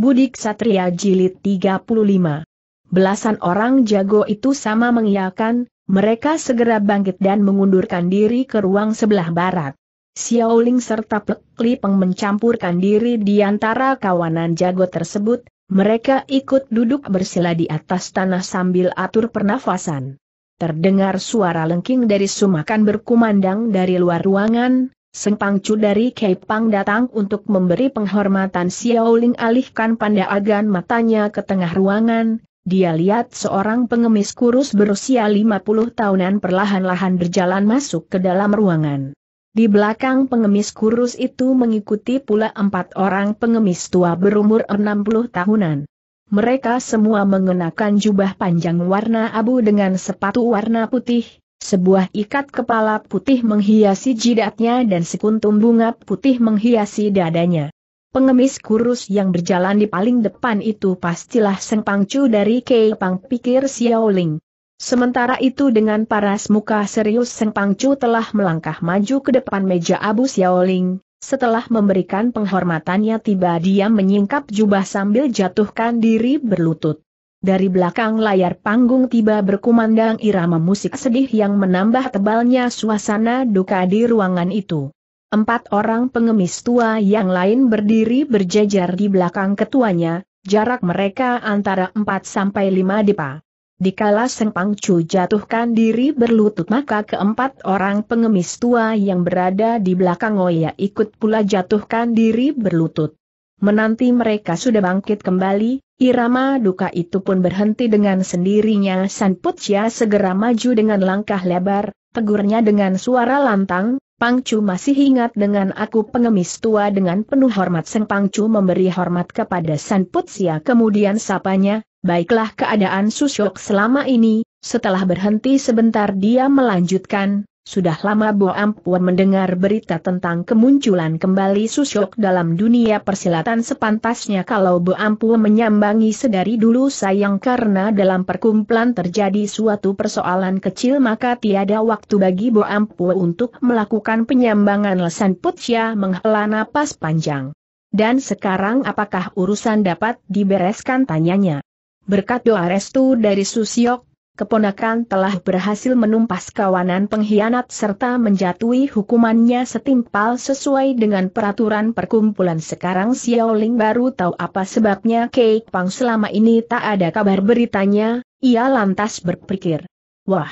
Budik Satria Jilid 35. Belasan orang jago itu sama mengiakan, mereka segera bangkit dan mengundurkan diri ke ruang sebelah barat. Xiaoling serta Pek peng mencampurkan diri di antara kawanan jago tersebut, mereka ikut duduk bersila di atas tanah sambil atur pernafasan. Terdengar suara lengking dari sumakan berkumandang dari luar ruangan, Seng Pangcu dari Keipang datang untuk memberi penghormatan Xiaoling alihkan agan matanya ke tengah ruangan, dia lihat seorang pengemis kurus berusia 50 tahunan perlahan-lahan berjalan masuk ke dalam ruangan. Di belakang pengemis kurus itu mengikuti pula empat orang pengemis tua berumur 60 tahunan. Mereka semua mengenakan jubah panjang warna abu dengan sepatu warna putih, sebuah ikat kepala putih menghiasi jidatnya dan sekuntum bunga putih menghiasi dadanya. Pengemis kurus yang berjalan di paling depan itu pastilah Seng Pangcu dari Kei Pang pikir Ling. Sementara itu dengan paras muka serius Seng Pangcu telah melangkah maju ke depan meja Abu Xiao Ling. Setelah memberikan penghormatannya tiba dia menyingkap jubah sambil jatuhkan diri berlutut. Dari belakang layar panggung tiba berkumandang irama musik sedih yang menambah tebalnya suasana duka di ruangan itu. Empat orang pengemis tua yang lain berdiri berjejer di belakang ketuanya, jarak mereka antara 4 sampai 5 depa. Dikala Seng Pangcu jatuhkan diri berlutut maka keempat orang pengemis tua yang berada di belakang Oya ikut pula jatuhkan diri berlutut. Menanti mereka sudah bangkit kembali, Irama duka itu pun berhenti dengan sendirinya San Putia segera maju dengan langkah lebar, tegurnya dengan suara lantang, Pangcu masih ingat dengan aku pengemis tua dengan penuh hormat Sang Pangcu memberi hormat kepada San Putia kemudian sapanya, baiklah keadaan Susyok selama ini, setelah berhenti sebentar dia melanjutkan, sudah lama Bo Ampuan mendengar berita tentang kemunculan kembali Susyok dalam dunia persilatan sepantasnya kalau Bo Ampuan menyambangi sedari dulu sayang karena dalam perkumpulan terjadi suatu persoalan kecil maka tiada waktu bagi Bo Ampuan untuk melakukan penyambangan lesan Putya menghela napas panjang. Dan sekarang apakah urusan dapat dibereskan tanyanya. Berkat doa restu dari Susyok, keponakan telah berhasil menumpas kawanan pengkhianat serta menjatuhi hukumannya setimpal sesuai dengan peraturan perkumpulan sekarang Xiaoling baru tahu apa sebabnya Keik Pang selama ini tak ada kabar beritanya, ia lantas berpikir. Wah!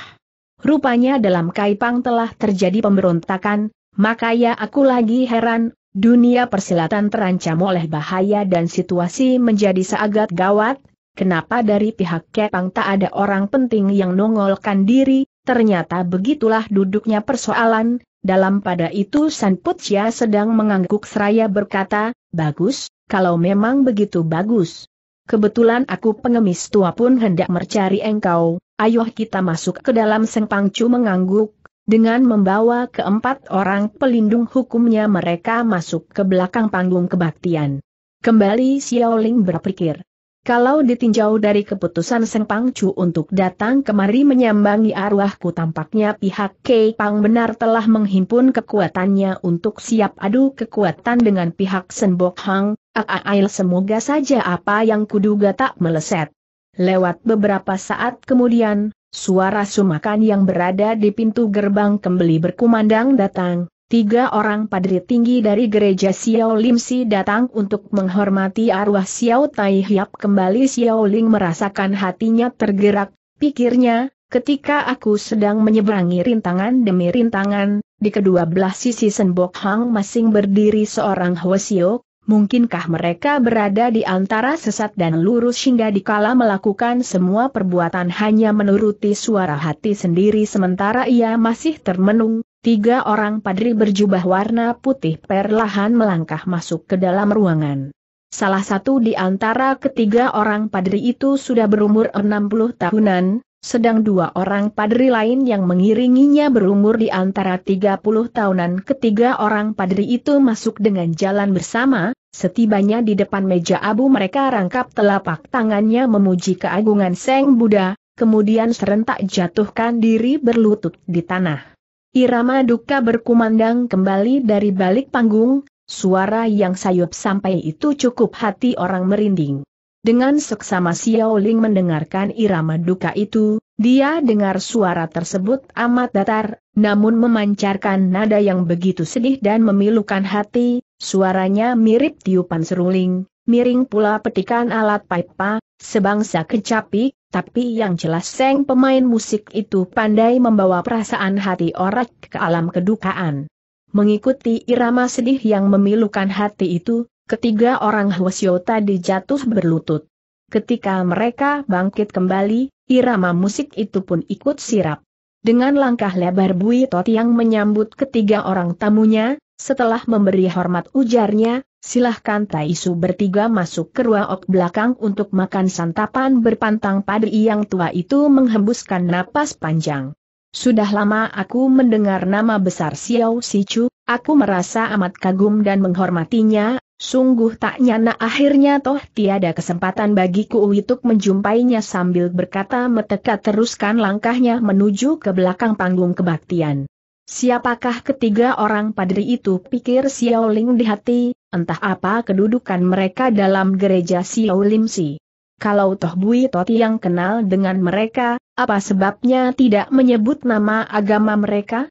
Rupanya dalam Kai Pang telah terjadi pemberontakan, maka ya aku lagi heran, dunia persilatan terancam oleh bahaya dan situasi menjadi seagak gawat, Kenapa dari pihak Kepang tak ada orang penting yang nongolkan diri, ternyata begitulah duduknya persoalan, dalam pada itu San Putia sedang mengangguk seraya berkata, bagus, kalau memang begitu bagus. Kebetulan aku pengemis tua pun hendak mencari engkau, ayo kita masuk ke dalam sengpangcu mengangguk, dengan membawa keempat orang pelindung hukumnya mereka masuk ke belakang panggung kebaktian. Kembali Xiaoling berpikir, kalau ditinjau dari keputusan Seng Pangcu untuk datang kemari menyambangi arwahku tampaknya pihak Kei Pang benar telah menghimpun kekuatannya untuk siap adu kekuatan dengan pihak Senbok Hang, Aail ah, ah, ah, ya, semoga saja apa yang kuduga tak meleset. Lewat beberapa saat kemudian, suara sumakan yang berada di pintu gerbang kembali berkumandang datang, Tiga orang padri tinggi dari gereja Xiao Limsi datang untuk menghormati arwah Xiao Tai Hiap kembali Xiao Ling merasakan hatinya tergerak, pikirnya, ketika aku sedang menyeberangi rintangan demi rintangan, di kedua belah sisi Senbok Hang masing berdiri seorang Xiao. mungkinkah mereka berada di antara sesat dan lurus hingga dikala melakukan semua perbuatan hanya menuruti suara hati sendiri sementara ia masih termenung? Tiga orang padri berjubah warna putih perlahan melangkah masuk ke dalam ruangan. Salah satu di antara ketiga orang padri itu sudah berumur 60 tahunan, sedang dua orang padri lain yang mengiringinya berumur di antara 30 tahunan. Ketiga orang padri itu masuk dengan jalan bersama, setibanya di depan meja abu mereka rangkap telapak tangannya memuji keagungan Seng Buddha, kemudian serentak jatuhkan diri berlutut di tanah. Irama duka berkumandang kembali dari balik panggung, suara yang sayup sampai itu cukup hati orang merinding. Dengan seksama Xiao Ling mendengarkan irama duka itu, dia dengar suara tersebut amat datar, namun memancarkan nada yang begitu sedih dan memilukan hati, suaranya mirip tiupan seruling, miring pula petikan alat pipa, sebangsa kecapi, tapi yang jelas Seng pemain musik itu pandai membawa perasaan hati orang ke alam kedukaan. Mengikuti irama sedih yang memilukan hati itu, ketiga orang Hwasyo tadi jatuh berlutut. Ketika mereka bangkit kembali, irama musik itu pun ikut sirap. Dengan langkah lebar Bui Tot yang menyambut ketiga orang tamunya, setelah memberi hormat ujarnya, Silahkan Taisu bertiga masuk ke ruang belakang untuk makan santapan berpantang Padri yang tua itu menghembuskan napas panjang. Sudah lama aku mendengar nama besar Xiao Sichu, aku merasa amat kagum dan menghormatinya, sungguh tak nyana akhirnya toh tiada kesempatan bagiku untuk menjumpainya sambil berkata meteka teruskan langkahnya menuju ke belakang panggung kebaktian. Siapakah ketiga orang padri itu pikir Xiao Ling di hati, entah apa kedudukan mereka dalam gereja Lim Si. Kalau Toh Bui Toti yang kenal dengan mereka, apa sebabnya tidak menyebut nama agama mereka?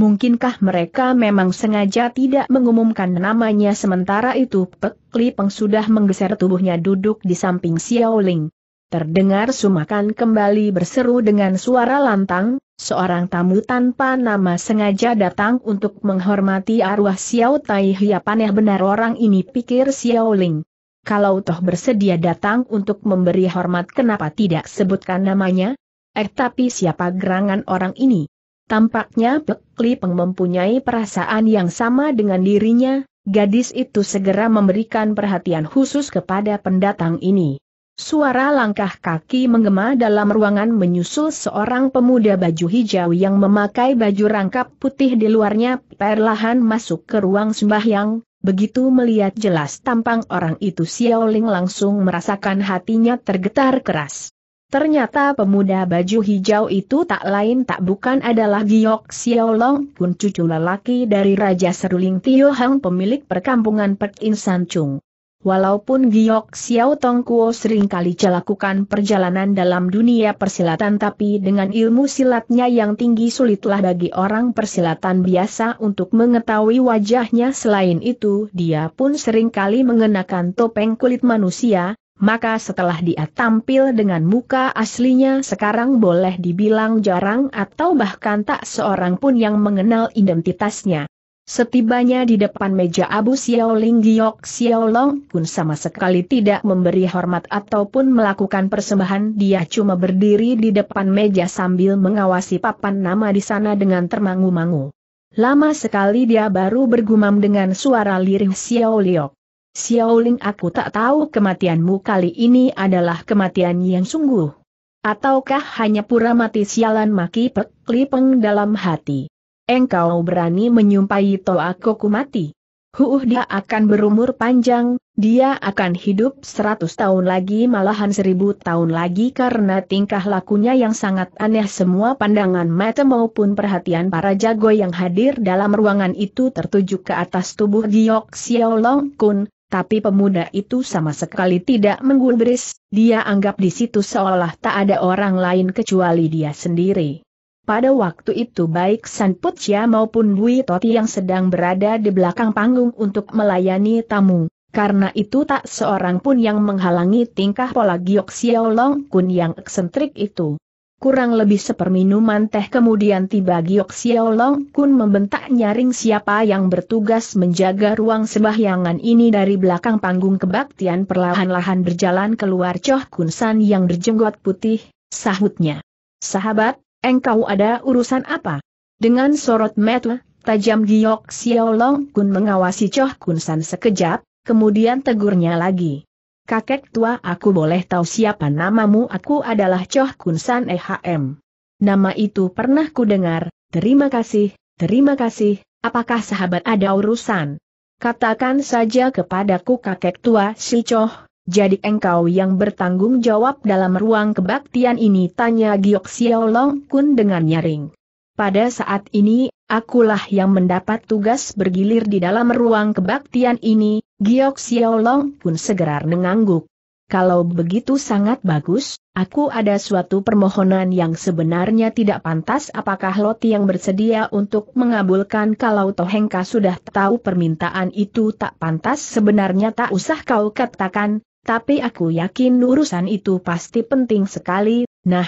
Mungkinkah mereka memang sengaja tidak mengumumkan namanya sementara itu Pek Li Peng sudah menggeser tubuhnya duduk di samping Xiao Ling. Terdengar sumakan kembali berseru dengan suara lantang, seorang tamu tanpa nama sengaja datang untuk menghormati arwah Xiao Tai Hia paneh benar orang ini pikir Xiao Ling. Kalau toh bersedia datang untuk memberi hormat kenapa tidak sebutkan namanya? Eh tapi siapa gerangan orang ini? Tampaknya Pek Peng mempunyai perasaan yang sama dengan dirinya, gadis itu segera memberikan perhatian khusus kepada pendatang ini. Suara langkah kaki menggema dalam ruangan menyusul seorang pemuda baju hijau yang memakai baju rangkap putih di luarnya perlahan masuk ke ruang sembahyang, Begitu melihat jelas tampang orang itu Xiao Ling langsung merasakan hatinya tergetar keras. Ternyata pemuda baju hijau itu tak lain tak bukan adalah Giok Long pun cucu lelaki dari Raja Seruling Tio Hang pemilik perkampungan Pek Insan Chung. Walaupun Giok Xiao Tong Kuo seringkali celakukan perjalanan dalam dunia persilatan tapi dengan ilmu silatnya yang tinggi sulitlah bagi orang persilatan biasa untuk mengetahui wajahnya selain itu dia pun seringkali mengenakan topeng kulit manusia, maka setelah dia tampil dengan muka aslinya sekarang boleh dibilang jarang atau bahkan tak seorang pun yang mengenal identitasnya. Setibanya di depan meja Abu Xiao Xiaoling Giok Long pun sama sekali tidak memberi hormat ataupun melakukan persembahan dia cuma berdiri di depan meja sambil mengawasi papan nama di sana dengan termangu-mangu. Lama sekali dia baru bergumam dengan suara lirih Xiao Liok. Xiao Ling, aku tak tahu kematianmu kali ini adalah kematian yang sungguh. Ataukah hanya pura mati sialan maki Pek peng dalam hati engkau berani menyumpahi Toakoku mati. Huuh dia akan berumur panjang, dia akan hidup seratus tahun lagi malahan seribu tahun lagi karena tingkah lakunya yang sangat aneh semua pandangan mata maupun perhatian para jago yang hadir dalam ruangan itu tertuju ke atas tubuh Giok Xiao Long Kun, tapi pemuda itu sama sekali tidak menggulbris, dia anggap di situ seolah tak ada orang lain kecuali dia sendiri. Pada waktu itu baik San Putia maupun Bui Toti yang sedang berada di belakang panggung untuk melayani tamu. Karena itu tak seorang pun yang menghalangi tingkah pola Giok Xiao Long Kun yang eksentrik itu. Kurang lebih seperminuman teh kemudian tiba Giok Xiao Long Kun membentak nyaring siapa yang bertugas menjaga ruang sembahyangan ini dari belakang panggung kebaktian perlahan-lahan berjalan keluar Choh Kun San yang berjenggot putih, sahutnya. Sahabat, Engkau ada urusan apa? Dengan sorot mata, tajam Giok Xiaolong Kun mengawasi Choh Kun San sekejap, kemudian tegurnya lagi. Kakek tua aku boleh tahu siapa namamu aku adalah Choh Kun San EHM. Nama itu pernah ku dengar, terima kasih, terima kasih, apakah sahabat ada urusan? Katakan saja kepadaku kakek tua si Choh, jadi engkau yang bertanggung jawab dalam ruang kebaktian ini tanya Giok Xiao Kun dengan nyaring. Pada saat ini, akulah yang mendapat tugas bergilir di dalam ruang kebaktian ini, Giok Xiao Long Kun segera mengangguk. Kalau begitu sangat bagus, aku ada suatu permohonan yang sebenarnya tidak pantas apakah Loti yang bersedia untuk mengabulkan kalau Tohengka sudah tahu permintaan itu tak pantas sebenarnya tak usah kau katakan, tapi aku yakin urusan itu pasti penting sekali, nah,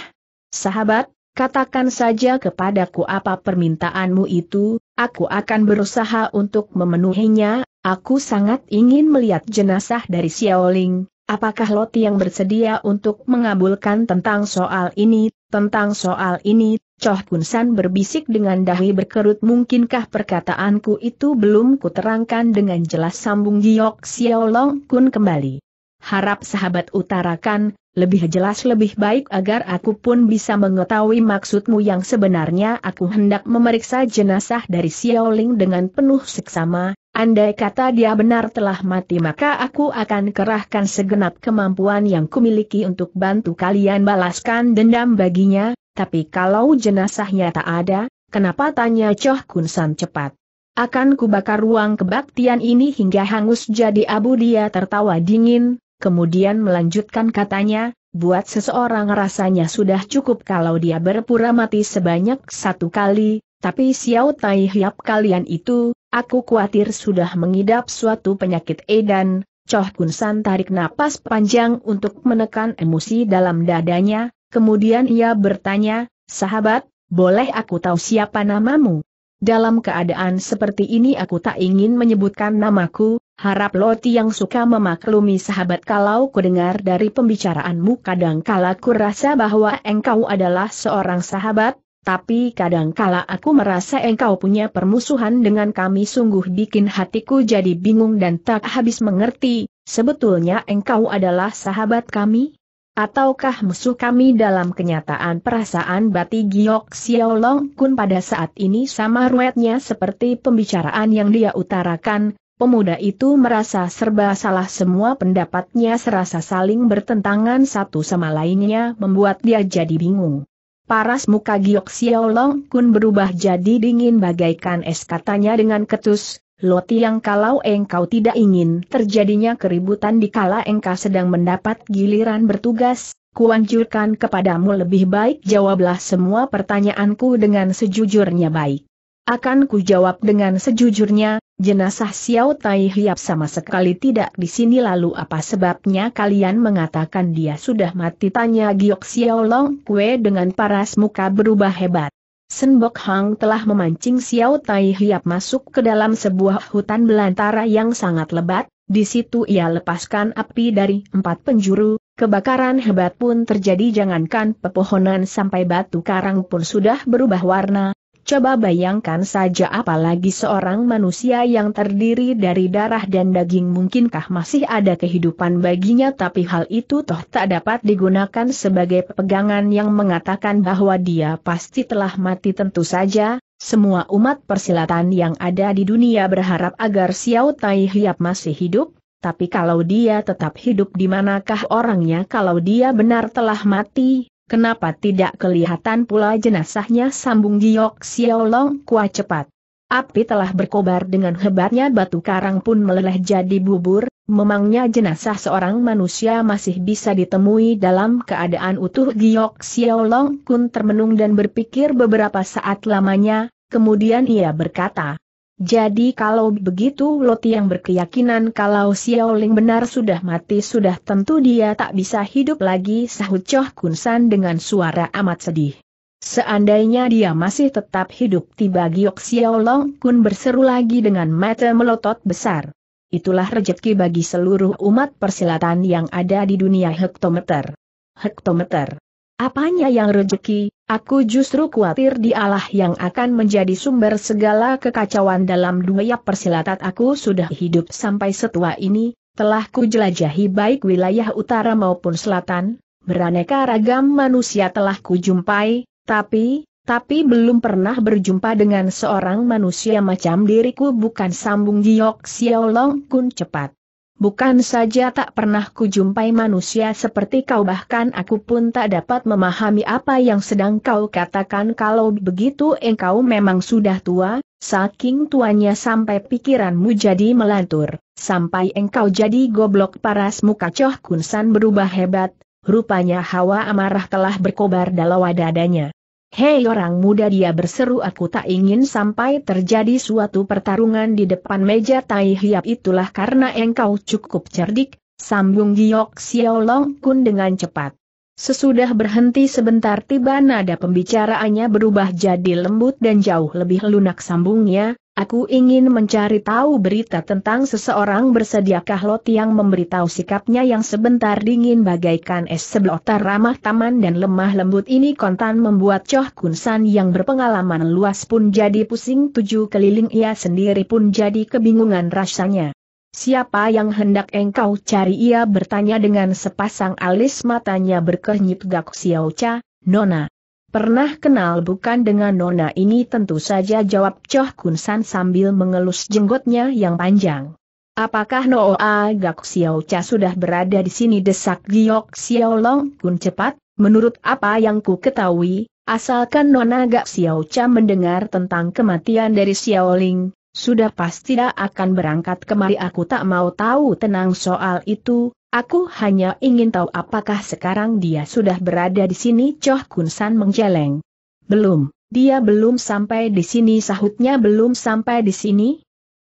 sahabat, katakan saja kepadaku apa permintaanmu itu, aku akan berusaha untuk memenuhinya, aku sangat ingin melihat jenazah dari Xiaoling, apakah Loti yang bersedia untuk mengabulkan tentang soal ini, tentang soal ini, Choh Kun San berbisik dengan dahi berkerut mungkinkah perkataanku itu belum kuterangkan dengan jelas sambung Giok Long Kun kembali harap sahabat utarakan, lebih jelas lebih baik agar aku pun bisa mengetahui maksudmu yang sebenarnya aku hendak memeriksa jenazah dari Xiaoling dengan penuh seksama, andai kata dia benar telah mati maka aku akan kerahkan segenap kemampuan yang kumiliki untuk bantu kalian balaskan dendam baginya, tapi kalau jenazahnya tak ada, kenapa tanya Choh Kun San cepat? Akan kubakar ruang kebaktian ini hingga hangus jadi abu dia tertawa dingin, kemudian melanjutkan katanya, buat seseorang rasanya sudah cukup kalau dia berpura mati sebanyak satu kali, tapi Xiao Tai Hiap kalian itu, aku khawatir sudah mengidap suatu penyakit edan, Choh Kun San tarik napas panjang untuk menekan emosi dalam dadanya, kemudian ia bertanya, sahabat, boleh aku tahu siapa namamu? Dalam keadaan seperti ini aku tak ingin menyebutkan namaku, harap Loti yang suka memaklumi sahabat kalau kudengar dari pembicaraanmu kadangkala ku rasa bahwa engkau adalah seorang sahabat, tapi kadangkala aku merasa engkau punya permusuhan dengan kami sungguh bikin hatiku jadi bingung dan tak habis mengerti, sebetulnya engkau adalah sahabat kami? Ataukah musuh kami dalam kenyataan perasaan Bati Giok Xiaolong Kun pada saat ini sama ruetnya seperti pembicaraan yang dia utarakan, pemuda itu merasa serba salah semua pendapatnya serasa saling bertentangan satu sama lainnya membuat dia jadi bingung. Paras muka Giok Xiaolong Kun berubah jadi dingin bagaikan es katanya dengan ketus, Loti yang kalau engkau tidak ingin terjadinya keributan di kala engkau sedang mendapat giliran bertugas, kuanjurkan kepadamu lebih baik jawablah semua pertanyaanku dengan sejujurnya baik. Akan kujawab dengan sejujurnya, jenazah Xiao Tai Hiap sama sekali tidak di sini lalu apa sebabnya kalian mengatakan dia sudah mati tanya Giok Xiao Long Kue dengan paras muka berubah hebat. Senbok Hang telah memancing Xiao Tai Hiap masuk ke dalam sebuah hutan belantara yang sangat lebat, di situ ia lepaskan api dari empat penjuru, kebakaran hebat pun terjadi jangankan pepohonan sampai batu karang pun sudah berubah warna, Coba bayangkan saja apalagi seorang manusia yang terdiri dari darah dan daging mungkinkah masih ada kehidupan baginya tapi hal itu toh tak dapat digunakan sebagai pegangan yang mengatakan bahwa dia pasti telah mati tentu saja, semua umat persilatan yang ada di dunia berharap agar Xiao Tai Hiap masih hidup, tapi kalau dia tetap hidup di manakah orangnya kalau dia benar telah mati, Kenapa tidak kelihatan pula jenazahnya sambung Giok Xiaolong Kuat cepat? Api telah berkobar dengan hebatnya batu karang pun meleleh jadi bubur, memangnya jenazah seorang manusia masih bisa ditemui dalam keadaan utuh Giok Xiaolong Kun termenung dan berpikir beberapa saat lamanya, kemudian ia berkata, jadi kalau begitu Loti yang berkeyakinan kalau Xiaoling benar sudah mati sudah tentu dia tak bisa hidup lagi sahut Choh Kun San dengan suara amat sedih. Seandainya dia masih tetap hidup tiba Giok Xiaolong Kun berseru lagi dengan mata melotot besar. Itulah rejeki bagi seluruh umat persilatan yang ada di dunia hektometer. Hektometer. Apanya yang rezeki? aku justru khawatir dialah yang akan menjadi sumber segala kekacauan dalam dunia Persilatan aku sudah hidup sampai setua ini, telah kujelajahi baik wilayah utara maupun selatan, beraneka ragam manusia telah kujumpai, tapi, tapi belum pernah berjumpa dengan seorang manusia macam diriku bukan sambung giok Xiaolong kun cepat. Bukan saja tak pernah kujumpai manusia seperti kau bahkan aku pun tak dapat memahami apa yang sedang kau katakan kalau begitu engkau memang sudah tua, saking tuanya sampai pikiranmu jadi melantur, sampai engkau jadi goblok paras muka coh Kunsan berubah hebat, rupanya hawa amarah telah berkobar dalam dadanya. Hei orang muda dia berseru aku tak ingin sampai terjadi suatu pertarungan di depan meja tai hiap itulah karena engkau cukup cerdik, sambung Giok Xiaolong Kun dengan cepat. Sesudah berhenti sebentar tiba nada pembicaraannya berubah jadi lembut dan jauh lebih lunak sambungnya, Aku ingin mencari tahu berita tentang seseorang bersediakah Lot yang memberitahu sikapnya yang sebentar dingin bagaikan es sebelotar ramah taman dan lemah lembut ini kontan membuat Choh Kun San yang berpengalaman luas pun jadi pusing tujuh keliling ia sendiri pun jadi kebingungan rasanya. Siapa yang hendak engkau cari ia bertanya dengan sepasang alis matanya berkernyit Gak Xiao Cha, Nona. Pernah kenal bukan dengan nona ini tentu saja jawab Choh Kun San sambil mengelus jenggotnya yang panjang. Apakah Noa Gak Xiao Cha sudah berada di sini desak Giok Xiao Long Kun cepat? Menurut apa yang ku ketahui, asalkan Nona Gak Xiao Cha mendengar tentang kematian dari Xiao Ling, sudah pasti tidak akan berangkat kemari aku tak mau tahu tenang soal itu, Aku hanya ingin tahu apakah sekarang dia sudah berada di sini Choh Kun San menggeleng. Belum, dia belum sampai di sini sahutnya belum sampai di sini?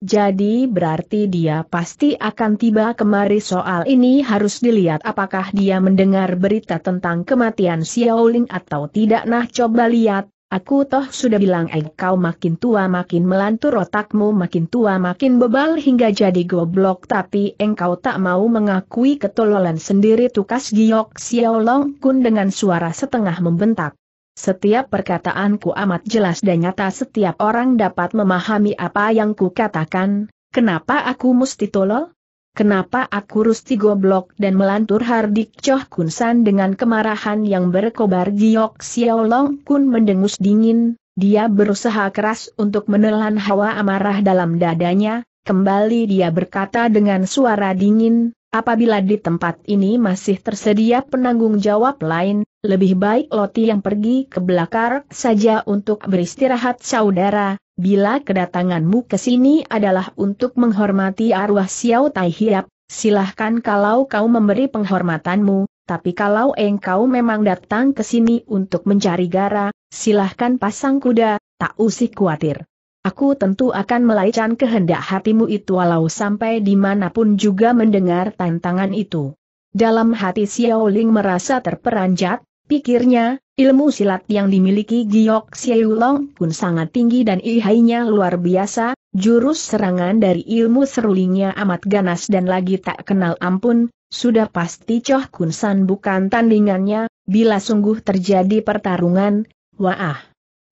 Jadi berarti dia pasti akan tiba kemari soal ini harus dilihat apakah dia mendengar berita tentang kematian Xiaoling atau tidak nah coba lihat, Aku toh sudah bilang engkau eh, makin tua makin melantur otakmu makin tua makin bebal hingga jadi goblok tapi engkau tak mau mengakui ketololan sendiri tukas giok Long Kun dengan suara setengah membentak. Setiap perkataanku amat jelas dan nyata setiap orang dapat memahami apa yang kukatakan, kenapa aku mesti tolol? Kenapa aku rusti goblok dan melantur Hardik Choh Kun San dengan kemarahan yang berkobar Giok Xiaolong Kun mendengus dingin, dia berusaha keras untuk menelan hawa amarah dalam dadanya, kembali dia berkata dengan suara dingin, apabila di tempat ini masih tersedia penanggung jawab lain, lebih baik Loti yang pergi ke belakang saja untuk beristirahat saudara, bila kedatanganmu ke sini adalah untuk menghormati arwah Xiao Tai Hiap, silahkan kalau kau memberi penghormatanmu, tapi kalau engkau memang datang ke sini untuk mencari gara, silahkan pasang kuda, tak usik khawatir. Aku tentu akan melaikan kehendak hatimu itu walau sampai dimanapun juga mendengar tantangan itu. Dalam hati Xiao Ling merasa terperanjat, pikirnya, Ilmu silat yang dimiliki Giok Siulong pun sangat tinggi dan ihainya luar biasa, jurus serangan dari ilmu serulingnya amat ganas dan lagi tak kenal ampun, sudah pasti Choh Kun San bukan tandingannya, bila sungguh terjadi pertarungan, wah.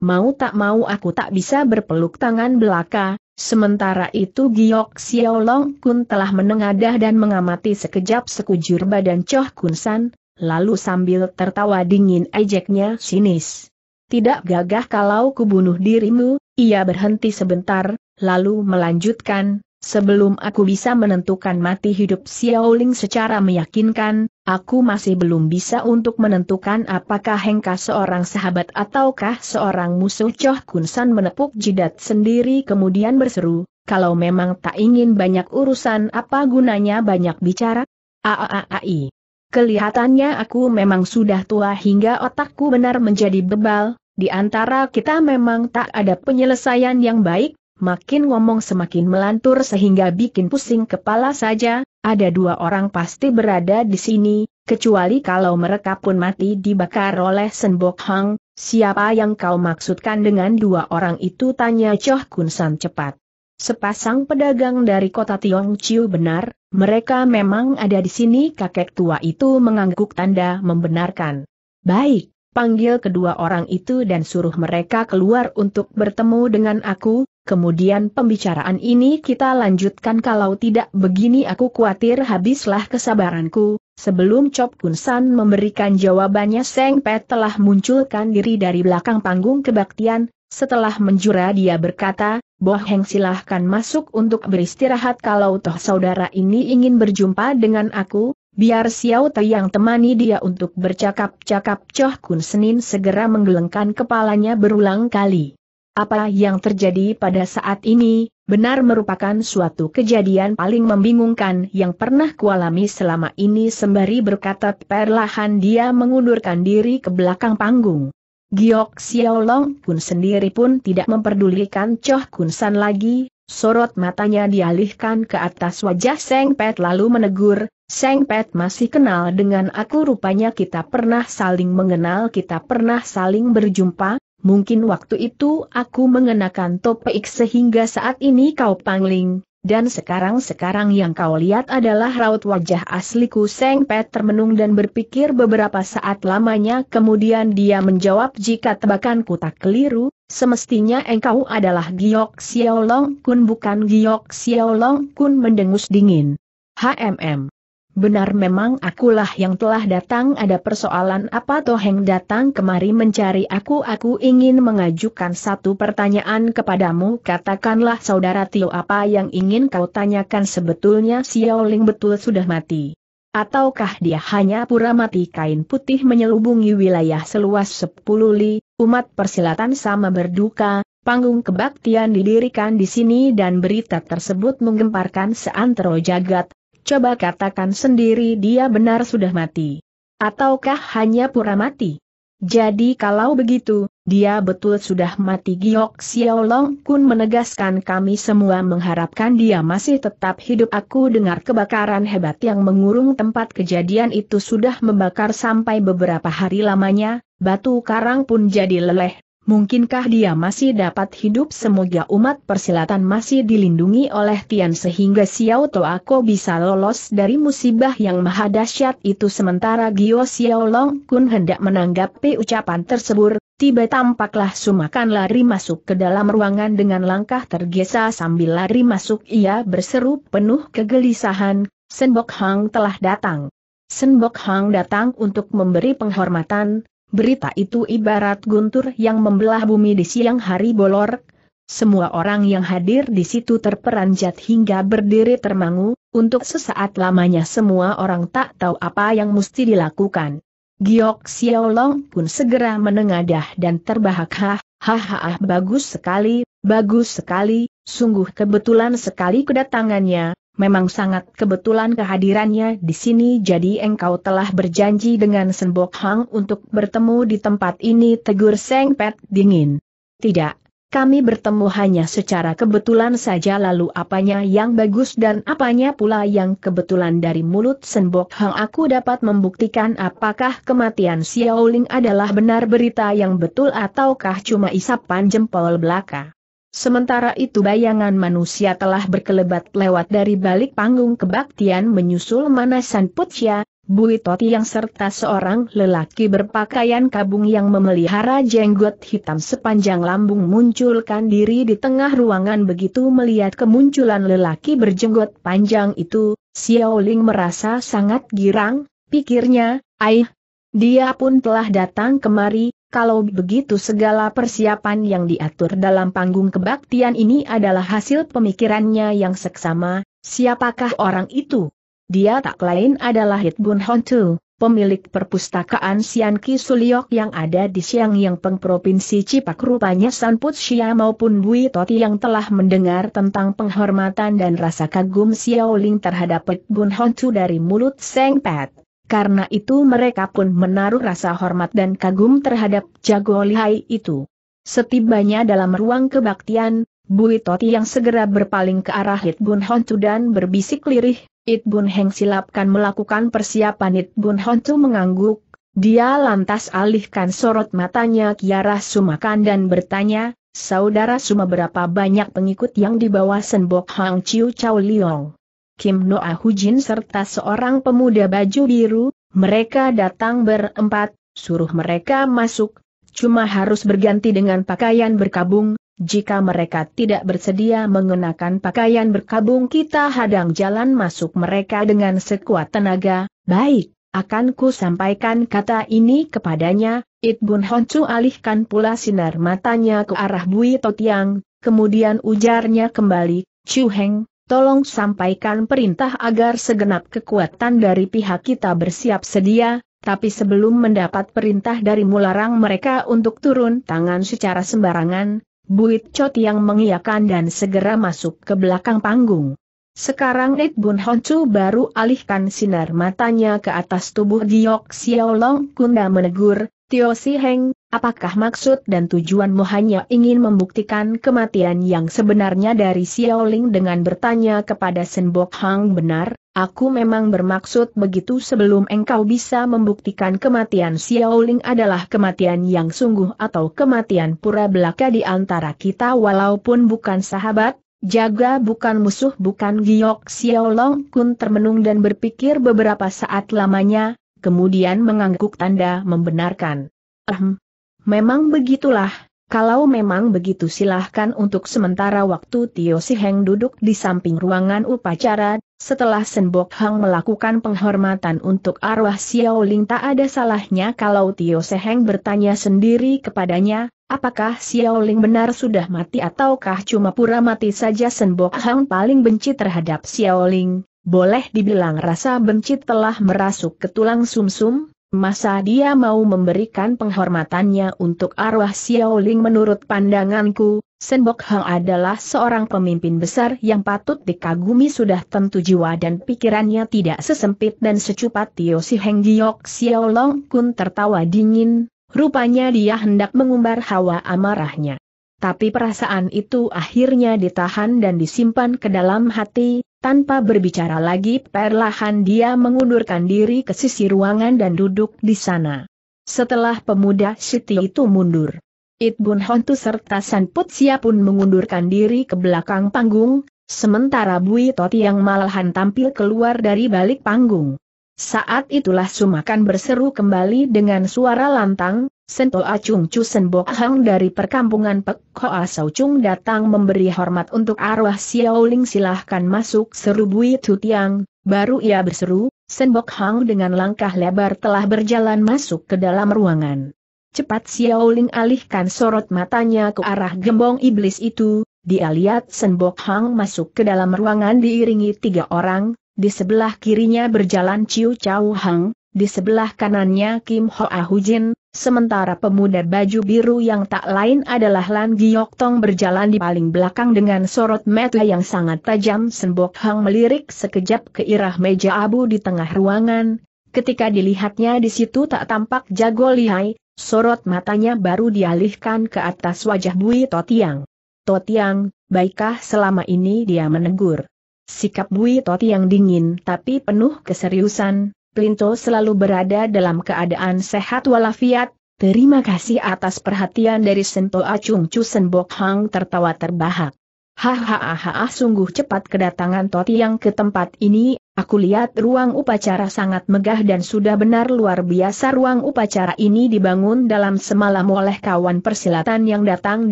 Mau tak mau aku tak bisa berpeluk tangan belaka, sementara itu Giok Siolong Kun telah menengadah dan mengamati sekejap sekujur badan Choh Kun San, lalu sambil tertawa dingin ejeknya sinis. Tidak gagah kalau kubunuh dirimu, ia berhenti sebentar, lalu melanjutkan, sebelum aku bisa menentukan mati hidup Xiaoling secara meyakinkan, aku masih belum bisa untuk menentukan apakah Hengka seorang sahabat ataukah seorang musuh Choh Kun San menepuk jidat sendiri kemudian berseru, kalau memang tak ingin banyak urusan apa gunanya banyak bicara? Aaai. Kelihatannya aku memang sudah tua hingga otakku benar menjadi bebal, di antara kita memang tak ada penyelesaian yang baik, makin ngomong semakin melantur sehingga bikin pusing kepala saja, ada dua orang pasti berada di sini, kecuali kalau mereka pun mati dibakar oleh Senbok Hang, siapa yang kau maksudkan dengan dua orang itu tanya Choh Kun San cepat. Sepasang pedagang dari kota Tiong Chiu benar, mereka memang ada di sini kakek tua itu mengangguk tanda membenarkan. Baik, panggil kedua orang itu dan suruh mereka keluar untuk bertemu dengan aku, kemudian pembicaraan ini kita lanjutkan kalau tidak begini aku khawatir habislah kesabaranku. Sebelum Chop Kun San memberikan jawabannya Seng Pet telah munculkan diri dari belakang panggung kebaktian, setelah menjura dia berkata, Boh Heng silahkan masuk untuk beristirahat kalau toh saudara ini ingin berjumpa dengan aku, biar Xiao Tai yang temani dia untuk bercakap-cakap Choh Kun Senin segera menggelengkan kepalanya berulang kali. Apa yang terjadi pada saat ini, benar merupakan suatu kejadian paling membingungkan yang pernah kualami selama ini sembari berkata perlahan dia mengundurkan diri ke belakang panggung. Giok Xiaolong Kun sendiri pun tidak memperdulikan Choh Kun San lagi, sorot matanya dialihkan ke atas wajah Seng Pet lalu menegur, Seng Pet masih kenal dengan aku rupanya kita pernah saling mengenal kita pernah saling berjumpa, mungkin waktu itu aku mengenakan topik sehingga saat ini kau pangling, dan sekarang-sekarang yang kau lihat adalah raut wajah asliku Seng Pet termenung dan berpikir beberapa saat lamanya kemudian dia menjawab jika tebakanku tak keliru, semestinya engkau adalah Giok Xiaolong Kun bukan Giok Xiaolong Kun mendengus dingin. HMM benar memang akulah yang telah datang ada persoalan apa toh yang datang kemari mencari aku aku ingin mengajukan satu pertanyaan kepadamu katakanlah saudara Tio apa yang ingin kau tanyakan sebetulnya Xiaoling betul sudah mati. Ataukah dia hanya pura mati kain putih menyelubungi wilayah seluas 10 li, umat persilatan sama berduka, Panggung kebaktian didirikan di sini dan berita tersebut menggemparkan seantero jagat, Coba katakan sendiri dia benar sudah mati. Ataukah hanya pura mati? Jadi kalau begitu, dia betul sudah mati Giok Long Kun menegaskan kami semua mengharapkan dia masih tetap hidup aku dengar kebakaran hebat yang mengurung tempat kejadian itu sudah membakar sampai beberapa hari lamanya, batu karang pun jadi leleh, Mungkinkah dia masih dapat hidup semoga umat persilatan masih dilindungi oleh Tian sehingga Xiao Toako bisa lolos dari musibah yang maha dahsyat itu sementara Gio Xiao Long Kun hendak menanggapi ucapan tersebut, tiba tampaklah sumakan lari masuk ke dalam ruangan dengan langkah tergesa sambil lari masuk ia berseru penuh kegelisahan, Senbok Hang telah datang. Senbok Hang datang untuk memberi penghormatan, Berita itu ibarat guntur yang membelah bumi di siang hari bolor. Semua orang yang hadir di situ terperanjat hingga berdiri termangu, untuk sesaat lamanya semua orang tak tahu apa yang mesti dilakukan. Giok Xiaolong pun segera menengadah dan terbahak hahaha bagus sekali, bagus sekali, sungguh kebetulan sekali kedatangannya, memang sangat kebetulan kehadirannya di sini jadi engkau telah berjanji dengan Senbok Hang untuk bertemu di tempat ini tegur Seng Pet dingin. Tidak, kami bertemu hanya secara kebetulan saja lalu apanya yang bagus dan apanya pula yang kebetulan dari mulut Senbok Hang aku dapat membuktikan apakah kematian Xiaoling adalah benar berita yang betul ataukah cuma isapan jempol belaka. Sementara itu bayangan manusia telah berkelebat lewat dari balik panggung kebaktian menyusul manasan Putya, Bui Toti yang serta seorang lelaki berpakaian kabung yang memelihara jenggot hitam sepanjang lambung munculkan diri di tengah ruangan begitu melihat kemunculan lelaki berjenggot panjang itu, Xiao Ling merasa sangat girang, pikirnya, aih, dia pun telah datang kemari, kalau begitu segala persiapan yang diatur dalam panggung kebaktian ini adalah hasil pemikirannya yang seksama, siapakah orang itu? Dia tak lain adalah Hit Hontu, pemilik perpustakaan Sianki Suliok yang ada di Siang Yang Peng Provinsi Cipak rupanya sanput Xia maupun Bui Toti yang telah mendengar tentang penghormatan dan rasa kagum Xiao terhadap Hit Hontu dari mulut Seng Pat. Karena itu mereka pun menaruh rasa hormat dan kagum terhadap jago lihai itu. Setibanya dalam ruang kebaktian, Bui Toti yang segera berpaling ke arah Hit Bun Honcu dan berbisik lirih, It Bun Heng silapkan melakukan persiapan It Bun Honcu mengangguk, dia lantas alihkan sorot matanya ke Sumakan dan bertanya, Saudara Suma berapa banyak pengikut yang dibawa Senbok Hang Chiu Chow Liong? Kim Noah Hujin serta seorang pemuda baju biru, mereka datang berempat, suruh mereka masuk, cuma harus berganti dengan pakaian berkabung, jika mereka tidak bersedia mengenakan pakaian berkabung kita hadang jalan masuk mereka dengan sekuat tenaga, baik, akan ku sampaikan kata ini kepadanya, It Bun Honcu alihkan pula sinar matanya ke arah Bui Totiang, kemudian ujarnya kembali, Chu Heng, tolong sampaikan perintah agar segenap kekuatan dari pihak kita bersiap sedia, tapi sebelum mendapat perintah dari mularang mereka untuk turun tangan secara sembarangan, Buit Chot yang mengiyakan dan segera masuk ke belakang panggung. Sekarang Ed Bun Honcu baru alihkan sinar matanya ke atas tubuh Giok Xiaolong Kunda menegur, Tio Si Heng, apakah maksud dan tujuanmu hanya ingin membuktikan kematian yang sebenarnya dari Xiao Ling dengan bertanya kepada Bok Hang benar, aku memang bermaksud begitu sebelum engkau bisa membuktikan kematian Xiao Ling adalah kematian yang sungguh atau kematian pura belaka di antara kita walaupun bukan sahabat, Jaga bukan musuh bukan giok Long kun termenung dan berpikir beberapa saat lamanya, kemudian mengangguk tanda membenarkan. Ahem. Memang begitulah, kalau memang begitu silahkan untuk sementara waktu Tio Siheng duduk di samping ruangan upacara, setelah Senbok Hang melakukan penghormatan untuk arwah Xiao Ling tak ada salahnya kalau Tio Siheng bertanya sendiri kepadanya, apakah Xiao Ling benar sudah mati ataukah cuma pura mati saja Senbok Hang paling benci terhadap Xiao Ling boleh dibilang rasa benci telah merasuk ke tulang sumsum, -sum, masa dia mau memberikan penghormatannya untuk arwah Xiaoling menurut pandanganku, Senbok Hang adalah seorang pemimpin besar yang patut dikagumi sudah tentu jiwa dan pikirannya tidak sesempit dan secupat Tio Si Heng Giok Xiaolong Kun tertawa dingin, rupanya dia hendak mengumbar hawa amarahnya tapi perasaan itu akhirnya ditahan dan disimpan ke dalam hati, tanpa berbicara lagi perlahan dia mengundurkan diri ke sisi ruangan dan duduk di sana. Setelah pemuda Siti itu mundur. Itbun Hontu serta San Putsia pun mengundurkan diri ke belakang panggung, sementara Bui Toti yang malahan tampil keluar dari balik panggung. Saat itulah Sumakan berseru kembali dengan suara lantang, Sento Acung Chu Senbok Hang dari perkampungan Pek Hoa Chung datang memberi hormat untuk arwah Xiaoling silahkan masuk seru Bui Tu Tiang, baru ia berseru, Senbok Hang dengan langkah lebar telah berjalan masuk ke dalam ruangan. Cepat Xiaoling alihkan sorot matanya ke arah gembong iblis itu, dia lihat Senbok Hang masuk ke dalam ruangan diiringi tiga orang, di sebelah kirinya berjalan Ciu Chau Hang, di sebelah kanannya Kim Ho Jin, sementara pemuda baju biru yang tak lain adalah Lan Giok Tong berjalan di paling belakang dengan sorot mata yang sangat tajam Sembok Hang melirik sekejap ke irah meja abu di tengah ruangan, ketika dilihatnya di situ tak tampak jago lihai, sorot matanya baru dialihkan ke atas wajah Bui Totiang. Totiang, baikkah selama ini dia menegur. Sikap Bui Totiang dingin tapi penuh keseriusan, Klinto selalu berada dalam keadaan sehat walafiat, terima kasih atas perhatian dari Sento Acung Chu Senbok Hang tertawa terbahak. Hahaha sungguh cepat kedatangan Toti yang ke tempat ini, aku lihat ruang upacara sangat megah dan sudah benar luar biasa ruang upacara ini dibangun dalam semalam oleh kawan persilatan yang datang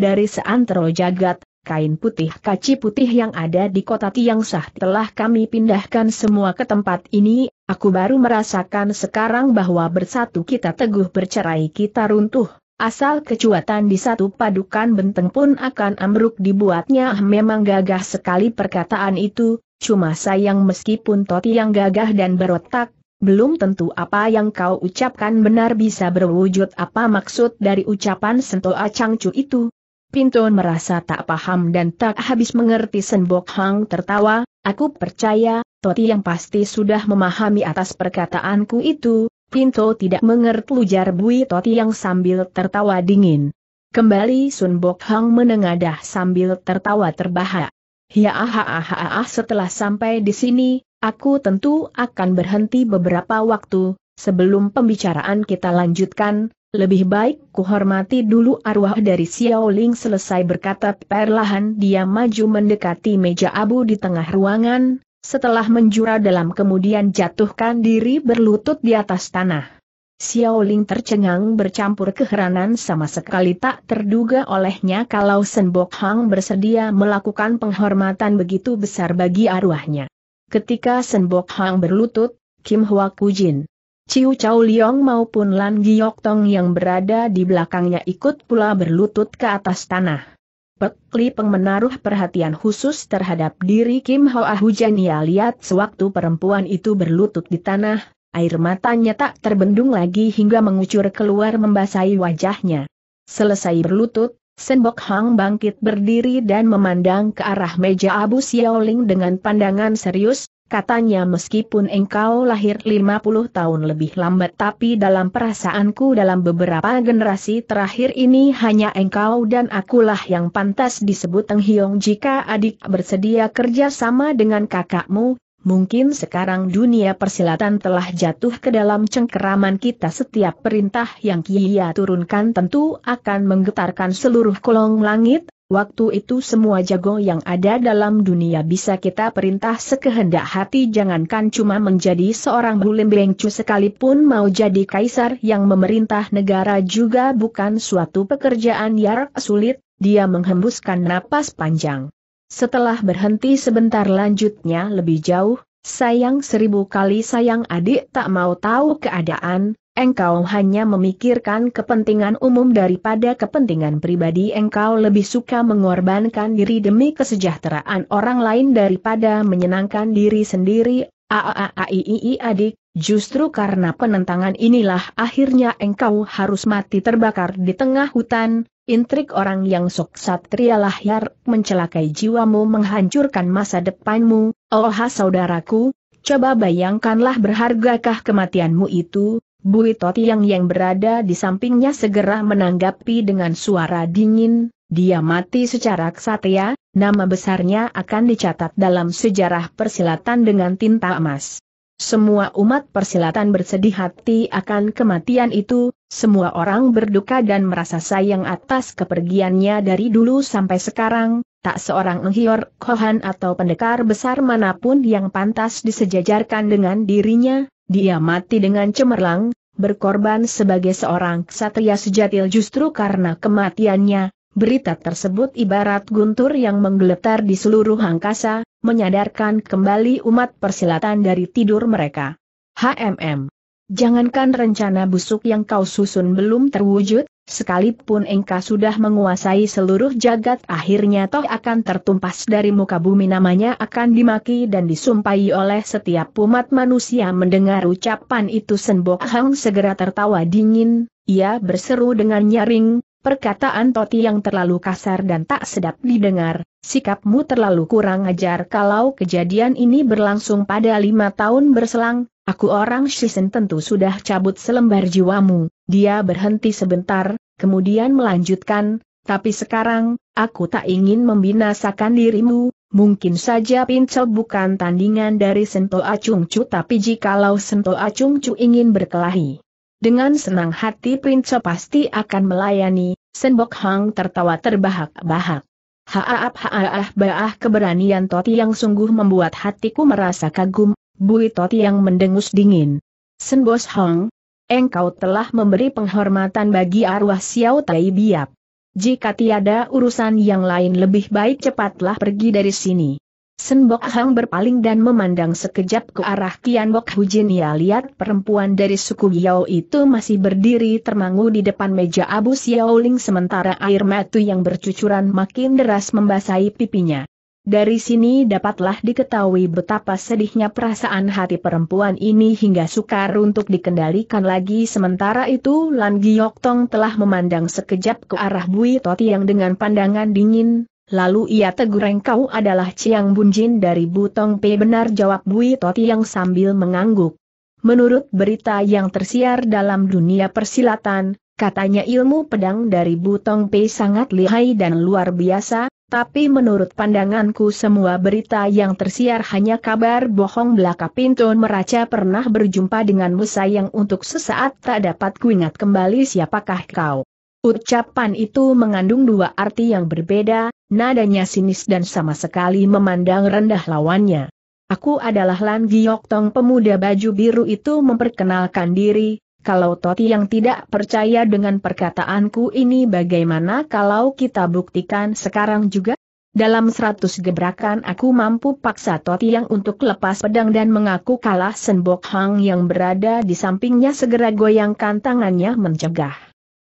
dari seantero jagat, kain putih kaci putih yang ada di kota Tiang Sah telah kami pindahkan semua ke tempat ini, Aku baru merasakan sekarang bahwa bersatu kita teguh bercerai kita runtuh. Asal kecuatan di satu padukan benteng pun akan ambruk dibuatnya memang gagah sekali perkataan itu, cuma sayang meskipun Toti yang gagah dan berotak, belum tentu apa yang kau ucapkan benar bisa berwujud apa maksud dari ucapan Sentoa Acangcu itu. Pinton merasa tak paham dan tak habis mengerti Senbok Hang tertawa, aku percaya, Toti yang pasti sudah memahami atas perkataanku itu, Pinto tidak mengerti ujar Bui Toti yang sambil tertawa dingin. Kembali Sun Bok Hang menengadah sambil tertawa terbahak. Ya ah, ah, ah, ah, ah setelah sampai di sini, aku tentu akan berhenti beberapa waktu, sebelum pembicaraan kita lanjutkan, lebih baik kuhormati dulu arwah dari Xiao Ling selesai berkata perlahan dia maju mendekati meja abu di tengah ruangan, setelah menjura dalam kemudian jatuhkan diri berlutut di atas tanah. Xiaoling tercengang bercampur keheranan sama sekali tak terduga olehnya kalau Senbok Hang bersedia melakukan penghormatan begitu besar bagi arwahnya. Ketika Senbok Hang berlutut, Kim Hwa Kujin, Ciu Chau Liong maupun Lan Giok Tong yang berada di belakangnya ikut pula berlutut ke atas tanah. Pek Peng menaruh perhatian khusus terhadap diri Kim Hoa ah Hujan ia lihat sewaktu perempuan itu berlutut di tanah, air matanya tak terbendung lagi hingga mengucur keluar membasahi wajahnya. Selesai berlutut, Senbok Hang bangkit berdiri dan memandang ke arah meja Abu Xiaoling dengan pandangan serius, katanya meskipun engkau lahir 50 tahun lebih lambat tapi dalam perasaanku dalam beberapa generasi terakhir ini hanya engkau dan akulah yang pantas disebut Teng Hiong jika adik bersedia kerja sama dengan kakakmu, Mungkin sekarang dunia persilatan telah jatuh ke dalam cengkeraman kita setiap perintah yang Kia turunkan tentu akan menggetarkan seluruh kolong langit, waktu itu semua jago yang ada dalam dunia bisa kita perintah sekehendak hati jangankan cuma menjadi seorang bulim bengcu sekalipun mau jadi kaisar yang memerintah negara juga bukan suatu pekerjaan yang sulit, dia menghembuskan napas panjang. Setelah berhenti sebentar lanjutnya lebih jauh, sayang seribu kali sayang adik tak mau tahu keadaan, engkau hanya memikirkan kepentingan umum daripada kepentingan pribadi engkau lebih suka mengorbankan diri demi kesejahteraan orang lain daripada menyenangkan diri sendiri Aaaii adik, justru karena penentangan inilah akhirnya engkau harus mati terbakar di tengah hutan, intrik orang yang sok satria lahir, mencelakai jiwamu menghancurkan masa depanmu, oh saudaraku, coba bayangkanlah berhargakah kematianmu itu, Bui Toti yang yang berada di sampingnya segera menanggapi dengan suara dingin, dia mati secara ksatria, nama besarnya akan dicatat dalam sejarah persilatan dengan tinta emas. Semua umat persilatan bersedih hati akan kematian itu, semua orang berduka dan merasa sayang atas kepergiannya dari dulu sampai sekarang, tak seorang Nghior kohan atau pendekar besar manapun yang pantas disejajarkan dengan dirinya, dia mati dengan cemerlang, berkorban sebagai seorang ksatria sejatil justru karena kematiannya, Berita tersebut ibarat guntur yang menggeletar di seluruh angkasa, menyadarkan kembali umat persilatan dari tidur mereka. HMM. Jangankan rencana busuk yang kau susun belum terwujud, sekalipun engkau sudah menguasai seluruh jagat akhirnya toh akan tertumpas dari muka bumi namanya akan dimaki dan disumpahi oleh setiap umat manusia mendengar ucapan itu Senbok Hang segera tertawa dingin, ia berseru dengan nyaring, Perkataan Toti yang terlalu kasar dan tak sedap didengar, sikapmu terlalu kurang ajar kalau kejadian ini berlangsung pada lima tahun berselang, aku orang Shisen tentu sudah cabut selembar jiwamu, dia berhenti sebentar, kemudian melanjutkan, tapi sekarang, aku tak ingin membinasakan dirimu, Mungkin saja Pincel bukan tandingan dari Sento Acungcu tapi jikalau Sento Acungcu ingin berkelahi, dengan senang hati Prince pasti akan melayani, Senbok Hang tertawa terbahak-bahak. Haaap haaah baah keberanian Toti yang sungguh membuat hatiku merasa kagum, bui Toti yang mendengus dingin. Senbos Hong, engkau telah memberi penghormatan bagi arwah Xiao Tai Biap. Jika tiada urusan yang lain lebih baik cepatlah pergi dari sini. Senbok Hang berpaling dan memandang sekejap ke arah Kian Bok Hujin ia lihat perempuan dari suku Yao itu masih berdiri termangu di depan meja Abu Ling, sementara air mata yang bercucuran makin deras membasahi pipinya. Dari sini dapatlah diketahui betapa sedihnya perasaan hati perempuan ini hingga sukar untuk dikendalikan lagi sementara itu Lan Giok Tong telah memandang sekejap ke arah Bui Toti yang dengan pandangan dingin Lalu ia tegur engkau adalah Ciang Bunjin dari Butong P. Benar jawab Bui Toti yang sambil mengangguk. Menurut berita yang tersiar dalam dunia persilatan, katanya ilmu pedang dari Butong P sangat lihai dan luar biasa, tapi menurut pandanganku semua berita yang tersiar hanya kabar bohong belaka pintu meraca pernah berjumpa dengan Musa yang untuk sesaat tak dapat kuingat kembali siapakah kau. Ucapan itu mengandung dua arti yang berbeda, Nadanya sinis dan sama sekali memandang rendah lawannya. Aku adalah Lan Giok Tong pemuda baju biru itu memperkenalkan diri, kalau Toti yang tidak percaya dengan perkataanku ini bagaimana kalau kita buktikan sekarang juga? Dalam seratus gebrakan aku mampu paksa Toti yang untuk lepas pedang dan mengaku kalah Senbok Hang yang berada di sampingnya segera goyangkan tangannya mencegah.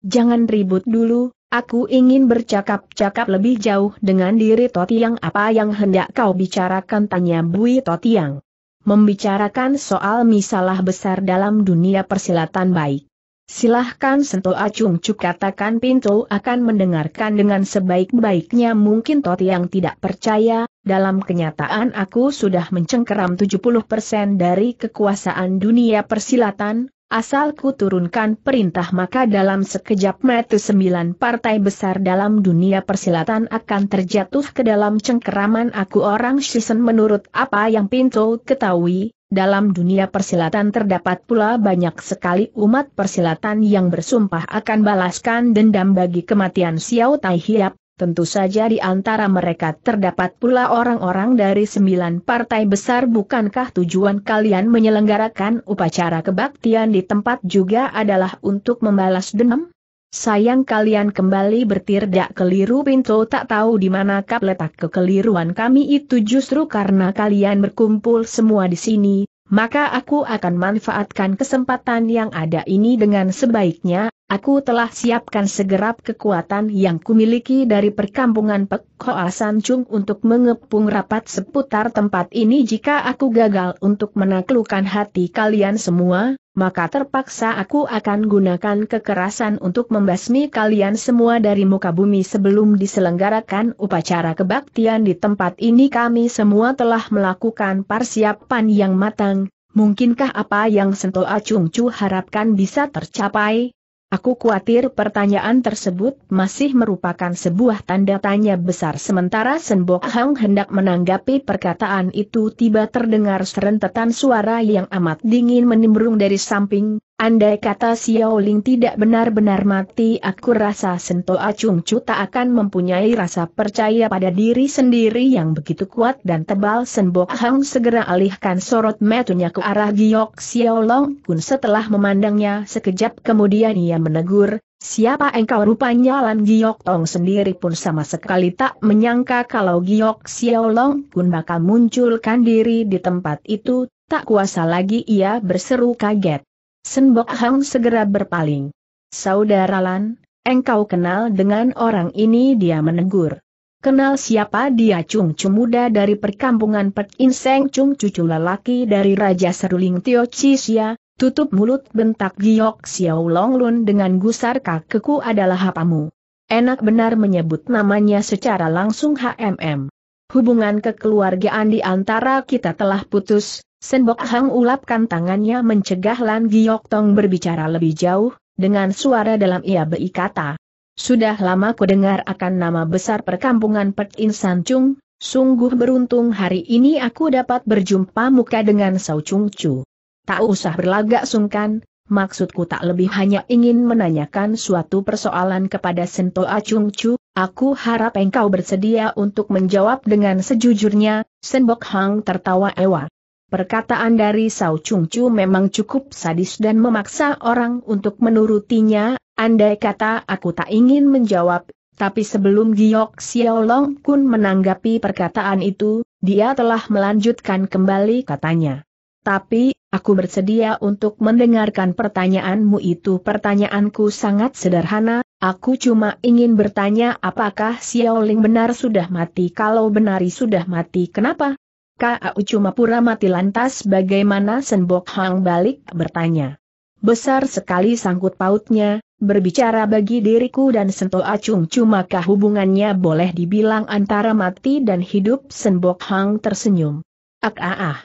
Jangan ribut dulu, Aku ingin bercakap-cakap lebih jauh dengan diri Totiang apa yang hendak kau bicarakan tanya Bui Totiang. Membicarakan soal misalah besar dalam dunia persilatan baik. Silahkan sentuh acung cuk katakan pintu akan mendengarkan dengan sebaik-baiknya mungkin Totiang tidak percaya, dalam kenyataan aku sudah mencengkeram 70% dari kekuasaan dunia persilatan, Asal ku turunkan perintah maka dalam sekejap mata sembilan partai besar dalam dunia persilatan akan terjatuh ke dalam cengkeraman aku orang Shisen menurut apa yang Pinto ketahui, dalam dunia persilatan terdapat pula banyak sekali umat persilatan yang bersumpah akan balaskan dendam bagi kematian Xiao Tai Hiap, Tentu saja di antara mereka terdapat pula orang-orang dari sembilan partai besar bukankah tujuan kalian menyelenggarakan upacara kebaktian di tempat juga adalah untuk membalas dendam? Sayang kalian kembali bertirdak keliru pintu tak tahu di mana kap letak kekeliruan kami itu justru karena kalian berkumpul semua di sini, maka aku akan manfaatkan kesempatan yang ada ini dengan sebaiknya, aku telah siapkan segerap kekuatan yang kumiliki dari perkampungan Pek San Chung untuk mengepung rapat seputar tempat ini jika aku gagal untuk menaklukkan hati kalian semua, maka terpaksa aku akan gunakan kekerasan untuk membasmi kalian semua dari muka bumi sebelum diselenggarakan upacara kebaktian di tempat ini kami semua telah melakukan persiapan yang matang, mungkinkah apa yang Sento Acung Chu harapkan bisa tercapai? Aku khawatir pertanyaan tersebut masih merupakan sebuah tanda tanya besar sementara Senbok Hang hendak menanggapi perkataan itu tiba terdengar serentetan suara yang amat dingin menimbrung dari samping, Andai kata Xiao Ling tidak benar-benar mati aku rasa Sento Acung Chu tak akan mempunyai rasa percaya pada diri sendiri yang begitu kuat dan tebal Senbok Hang segera alihkan sorot metunya ke arah Giok Xiao Long pun setelah memandangnya sekejap kemudian ia menegur, siapa engkau rupanya Lan Giok Tong sendiri pun sama sekali tak menyangka kalau Giok Xiao Long pun bakal munculkan diri di tempat itu, tak kuasa lagi ia berseru kaget. Senbok Hang segera berpaling. Saudara Lan, engkau kenal dengan orang ini dia menegur. Kenal siapa dia cung Chu muda dari perkampungan Pek Inseng Chung cucu lelaki dari Raja Seruling Tio Cisia, tutup mulut bentak Giok Xiao long lun dengan gusar kakeku adalah hapamu. Enak benar menyebut namanya secara langsung HMM. Hubungan kekeluargaan di antara kita telah putus, Senbok Hang ulapkan tangannya mencegah Lan Giok Tong berbicara lebih jauh, dengan suara dalam ia berkata. Sudah lama ku dengar akan nama besar perkampungan Pek Insan Chung, sungguh beruntung hari ini aku dapat berjumpa muka dengan Sao Chung Chu. Tak usah berlagak sungkan, maksudku tak lebih hanya ingin menanyakan suatu persoalan kepada A Chung Chu, aku harap engkau bersedia untuk menjawab dengan sejujurnya, Senbok Hang tertawa ewa. Perkataan dari Sao Chung Chu memang cukup sadis dan memaksa orang untuk menurutinya, andai kata aku tak ingin menjawab, tapi sebelum Giok Xiaolong Kun menanggapi perkataan itu, dia telah melanjutkan kembali katanya. Tapi, aku bersedia untuk mendengarkan pertanyaanmu itu pertanyaanku sangat sederhana, aku cuma ingin bertanya apakah Xiaoling benar sudah mati kalau benar sudah mati kenapa, Kau cuma pura mati lantas bagaimana Senbok Hang balik bertanya. Besar sekali sangkut pautnya, berbicara bagi diriku dan Sento Acung cumakah hubungannya boleh dibilang antara mati dan hidup Senbok Hang tersenyum. Ak ah ah.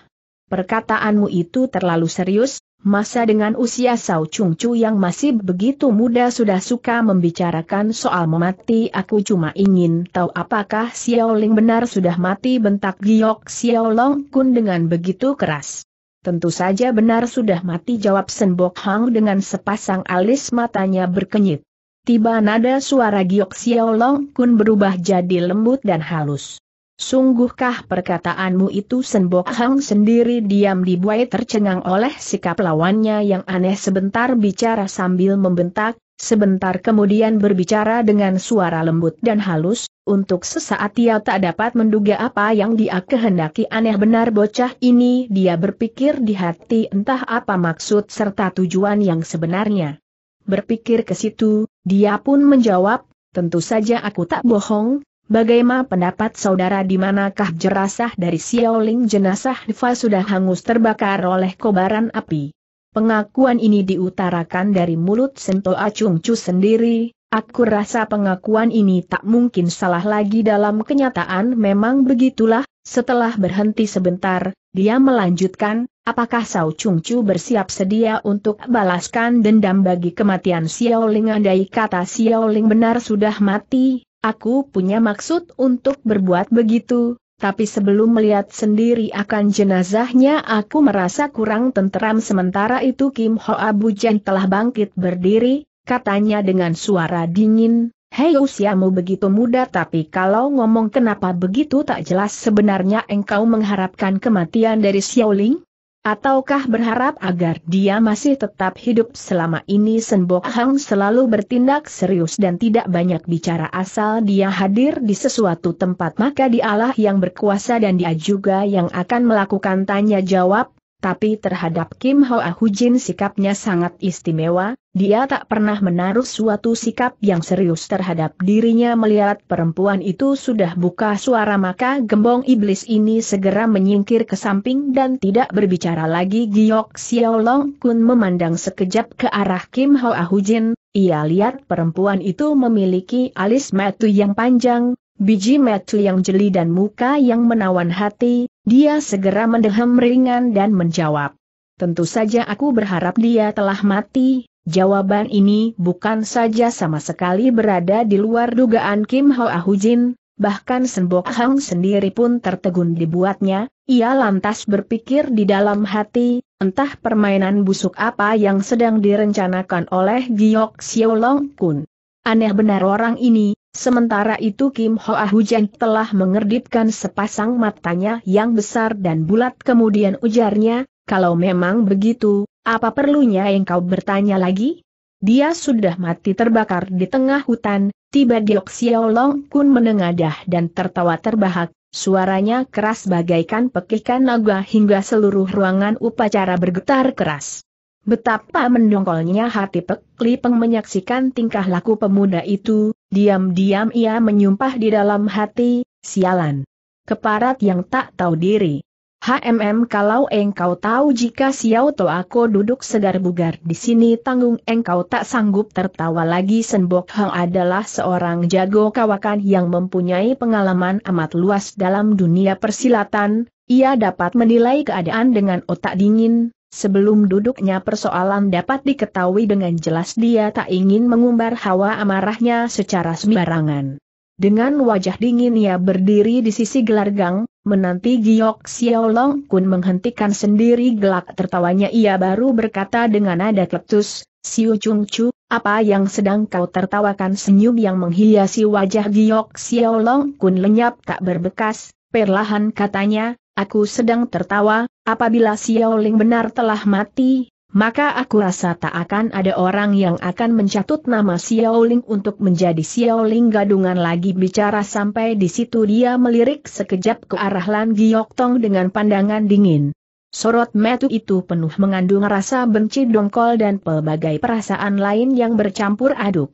Perkataanmu itu terlalu serius, masa dengan usia Sao Chung Chu yang masih begitu muda sudah suka membicarakan soal memati aku cuma ingin tahu apakah Xiao Ling benar sudah mati bentak giok Xiao Long Kun dengan begitu keras. Tentu saja benar sudah mati jawab Senbok Hang dengan sepasang alis matanya berkenyit. Tiba nada suara giok Xiao Long Kun berubah jadi lembut dan halus. Sungguhkah perkataanmu itu Senbok Hang sendiri diam dibuai tercengang oleh sikap lawannya yang aneh sebentar bicara sambil membentak, sebentar kemudian berbicara dengan suara lembut dan halus, untuk sesaat ia tak dapat menduga apa yang dia kehendaki aneh benar bocah ini dia berpikir di hati entah apa maksud serta tujuan yang sebenarnya. Berpikir ke situ, dia pun menjawab, tentu saja aku tak bohong, Bagaimana pendapat saudara di manakah jerasah dari Xiaoling jenazah Diva sudah hangus terbakar oleh kobaran api? Pengakuan ini diutarakan dari mulut Sento Acung Chu sendiri, aku rasa pengakuan ini tak mungkin salah lagi dalam kenyataan memang begitulah, setelah berhenti sebentar, dia melanjutkan, apakah Sao Chung Chu bersiap sedia untuk balaskan dendam bagi kematian Xiaoling andai kata Xiaoling benar sudah mati, Aku punya maksud untuk berbuat begitu, tapi sebelum melihat sendiri akan jenazahnya aku merasa kurang tenteram sementara itu Kim Hoa Bujan telah bangkit berdiri, katanya dengan suara dingin, Hei usiamu begitu muda tapi kalau ngomong kenapa begitu tak jelas sebenarnya engkau mengharapkan kematian dari Xiaoling? Ataukah berharap agar dia masih tetap hidup selama ini Senbok Hang selalu bertindak serius dan tidak banyak bicara asal dia hadir di sesuatu tempat maka dialah yang berkuasa dan dia juga yang akan melakukan tanya jawab, tapi terhadap Kim Hoa Hujin sikapnya sangat istimewa, dia tak pernah menaruh suatu sikap yang serius terhadap dirinya melihat perempuan itu sudah buka suara maka gembong iblis ini segera menyingkir ke samping dan tidak berbicara lagi Xiao Xiaolong Kun memandang sekejap ke arah Kim Hoa Hujin, ia lihat perempuan itu memiliki alis metu yang panjang, biji metu yang jeli dan muka yang menawan hati, dia segera mendehem ringan dan menjawab. Tentu saja aku berharap dia telah mati, jawaban ini bukan saja sama sekali berada di luar dugaan Kim Hoa Jin, bahkan Senbok Hang sendiri pun tertegun dibuatnya, ia lantas berpikir di dalam hati, entah permainan busuk apa yang sedang direncanakan oleh Giok Long Kun. Aneh benar orang ini, Sementara itu Kim Ho Ah Hujan telah mengerdipkan sepasang matanya yang besar dan bulat kemudian ujarnya, kalau memang begitu, apa perlunya yang kau bertanya lagi? Dia sudah mati terbakar di tengah hutan, tiba Diok Xiaolong Kun menengadah dan tertawa terbahak, suaranya keras bagaikan pekikan naga hingga seluruh ruangan upacara bergetar keras. Betapa mendongkolnya hati Pek Li Peng menyaksikan tingkah laku pemuda itu, Diam-diam ia menyumpah di dalam hati, sialan. Keparat yang tak tahu diri. HMM kalau engkau tahu jika Xiao auto aku duduk segar bugar di sini tanggung engkau tak sanggup tertawa lagi Senbok Hang adalah seorang jago kawakan yang mempunyai pengalaman amat luas dalam dunia persilatan, ia dapat menilai keadaan dengan otak dingin, Sebelum duduknya persoalan dapat diketahui dengan jelas dia tak ingin mengumbar hawa amarahnya secara sembarangan. Dengan wajah dingin ia berdiri di sisi gelar gang, menanti Giok Xiaolong Kun menghentikan sendiri gelak tertawanya ia baru berkata dengan nada ketus, Siu Chung Chu, apa yang sedang kau tertawakan senyum yang menghiasi wajah Giok Xiaolong Kun lenyap tak berbekas, perlahan katanya, Aku sedang tertawa, apabila Ling benar telah mati, maka aku rasa tak akan ada orang yang akan mencatut nama Ling untuk menjadi Ling gadungan lagi bicara sampai di situ dia melirik sekejap ke arah Lan Tong dengan pandangan dingin. Sorot metu itu penuh mengandung rasa benci dongkol dan pelbagai perasaan lain yang bercampur aduk.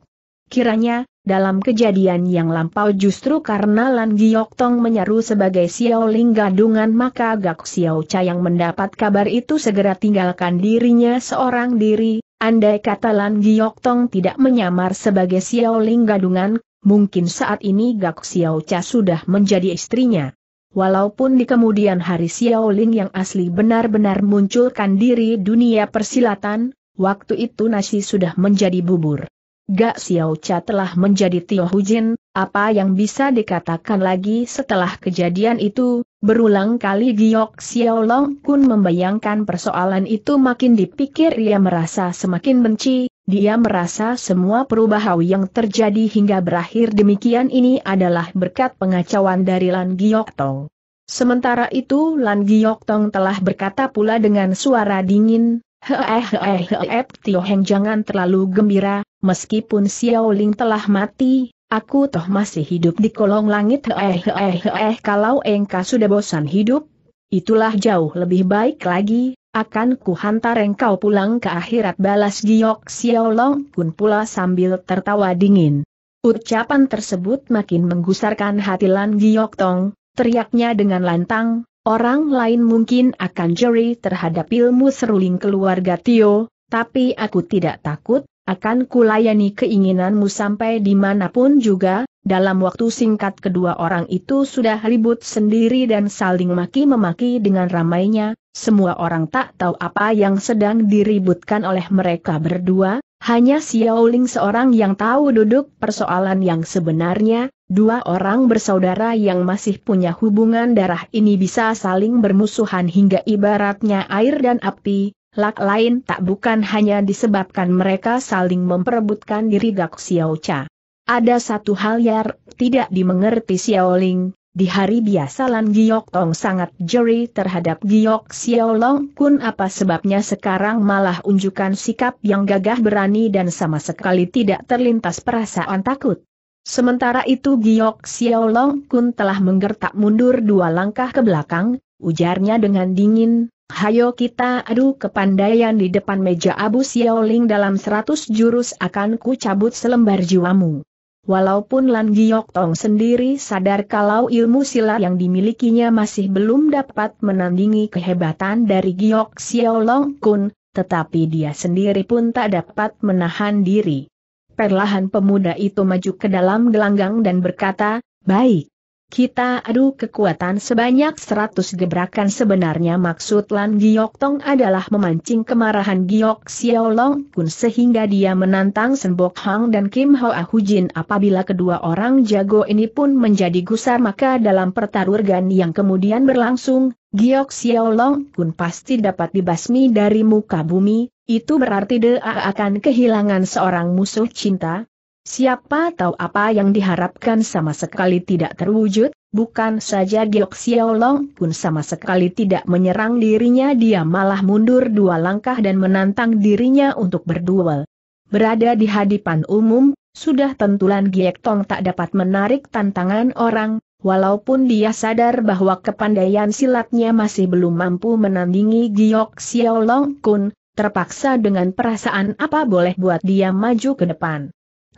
Kiranya, dalam kejadian yang lampau justru karena Lan Giok Tong menyeru sebagai Xiao Ling gadungan maka Gak Xiao Cha yang mendapat kabar itu segera tinggalkan dirinya seorang diri, andai kata Lan Giok Tong tidak menyamar sebagai Xiao Ling gadungan, mungkin saat ini Gak Xiao Cha sudah menjadi istrinya. Walaupun di kemudian hari Xiao Ling yang asli benar-benar munculkan diri dunia persilatan, waktu itu nasi sudah menjadi bubur. Gak Xiao Cha telah menjadi Tio Hujin, apa yang bisa dikatakan lagi setelah kejadian itu, berulang kali Giok Xiao Long Kun membayangkan persoalan itu makin dipikir ia merasa semakin benci, dia merasa semua perubahan yang terjadi hingga berakhir demikian ini adalah berkat pengacauan dari Lan Giok Tong. Sementara itu Lan Giok Tong telah berkata pula dengan suara dingin, Heh Tio Heng jangan terlalu gembira, meskipun Xiao Ling telah mati, aku toh masih hidup di kolong langit eh eh eh kalau engkau sudah bosan hidup, itulah jauh lebih baik lagi, akan kuhantar engkau pulang ke akhirat balas giok Xiao Long pun pula sambil tertawa dingin. Ucapan tersebut makin menggusarkan hati Lan Giok Tong, teriaknya dengan lantang, Orang lain mungkin akan jeri terhadap ilmu seruling keluarga Tio, tapi aku tidak takut, akan kulayani keinginanmu sampai dimanapun juga, dalam waktu singkat kedua orang itu sudah ribut sendiri dan saling maki-memaki dengan ramainya, semua orang tak tahu apa yang sedang diributkan oleh mereka berdua, hanya Xiaoling seorang yang tahu duduk persoalan yang sebenarnya, dua orang bersaudara yang masih punya hubungan darah ini bisa saling bermusuhan hingga ibaratnya air dan api, Lak lain tak bukan hanya disebabkan mereka saling memperebutkan diri Gak Xiao Cha. Ada satu hal yang tidak dimengerti Xiao Ling, di hari biasa Lan Giok Tong sangat jeri terhadap Giok Xiao Long Kun apa sebabnya sekarang malah unjukkan sikap yang gagah berani dan sama sekali tidak terlintas perasaan takut. Sementara itu Giok Xiao Long Kun telah menggertak mundur dua langkah ke belakang, ujarnya dengan dingin, Hayo kita adu kepandaian di depan meja Abu Xiaoling dalam seratus jurus akan ku cabut selembar jiwamu. Walaupun Lan Giok Tong sendiri sadar kalau ilmu silat yang dimilikinya masih belum dapat menandingi kehebatan dari Giok Xiaolong Kun, tetapi dia sendiri pun tak dapat menahan diri. Perlahan pemuda itu maju ke dalam gelanggang dan berkata, Baik, kita adu kekuatan sebanyak seratus gebrakan sebenarnya maksud Lan Giok Tong adalah memancing kemarahan Giok Xiao Long Kun sehingga dia menantang Senbok Hang dan Kim Ahu Hujin apabila kedua orang jago ini pun menjadi gusar maka dalam pertarungan yang kemudian berlangsung, Giok Xiao Long Kun pasti dapat dibasmi dari muka bumi, itu berarti dia akan kehilangan seorang musuh cinta, Siapa tahu apa yang diharapkan sama sekali tidak terwujud, bukan saja Giok Xiaolong pun sama sekali tidak menyerang dirinya dia malah mundur dua langkah dan menantang dirinya untuk berduel. Berada di hadapan umum, sudah tentulan Giek Tong tak dapat menarik tantangan orang, Walaupun dia sadar bahwa kepandaian silatnya masih belum mampu menandingi Giok Xiaolong Kun, terpaksa dengan perasaan apa boleh buat dia maju ke depan.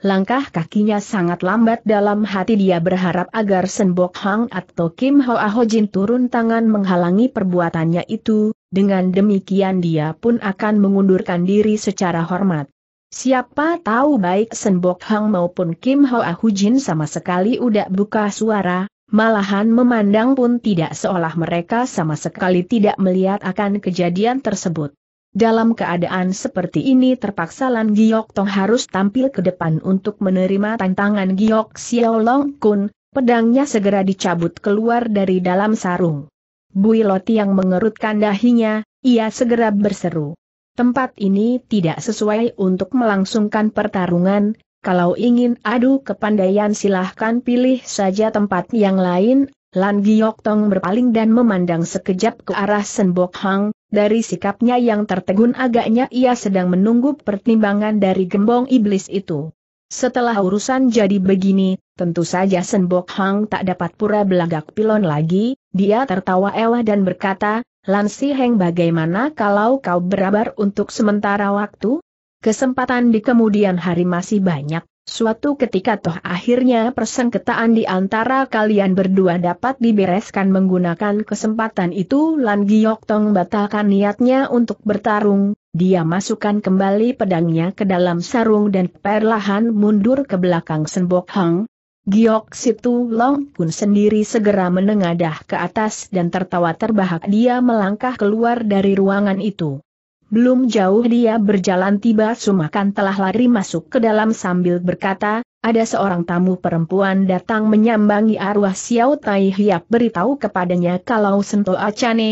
Langkah kakinya sangat lambat dalam hati dia berharap agar Senbok Hang atau Kim Ho Ahujin Jin turun tangan menghalangi perbuatannya itu, dengan demikian dia pun akan mengundurkan diri secara hormat. Siapa tahu baik Senbok Hang maupun Kim Ho Ahujin Jin sama sekali udah buka suara, malahan memandang pun tidak seolah mereka sama sekali tidak melihat akan kejadian tersebut. Dalam keadaan seperti ini terpaksa Lan Giok Tong harus tampil ke depan untuk menerima tantangan Giok Xiao Long Kun, pedangnya segera dicabut keluar dari dalam sarung. Loti yang mengerutkan dahinya, ia segera berseru. Tempat ini tidak sesuai untuk melangsungkan pertarungan, kalau ingin adu kepandaian silahkan pilih saja tempat yang lain, Lan Giok Tong berpaling dan memandang sekejap ke arah Senbok Hang, dari sikapnya yang tertegun agaknya ia sedang menunggu pertimbangan dari gembong iblis itu. Setelah urusan jadi begini, tentu saja Senbok Hang tak dapat pura belagak pilon lagi, dia tertawa ewa dan berkata, Lansi Heng bagaimana kalau kau berabar untuk sementara waktu? Kesempatan di kemudian hari masih banyak, Suatu ketika toh akhirnya persengketaan di antara kalian berdua dapat dibereskan menggunakan kesempatan itu Lan Giok Tong batalkan niatnya untuk bertarung, dia masukkan kembali pedangnya ke dalam sarung dan perlahan mundur ke belakang Senbok Hang. Giok Situ Long pun sendiri segera menengadah ke atas dan tertawa terbahak dia melangkah keluar dari ruangan itu. Belum jauh dia berjalan tiba Sumakan telah lari masuk ke dalam sambil berkata, ada seorang tamu perempuan datang menyambangi arwah Xiao Tai Hiap beritahu kepadanya kalau Sento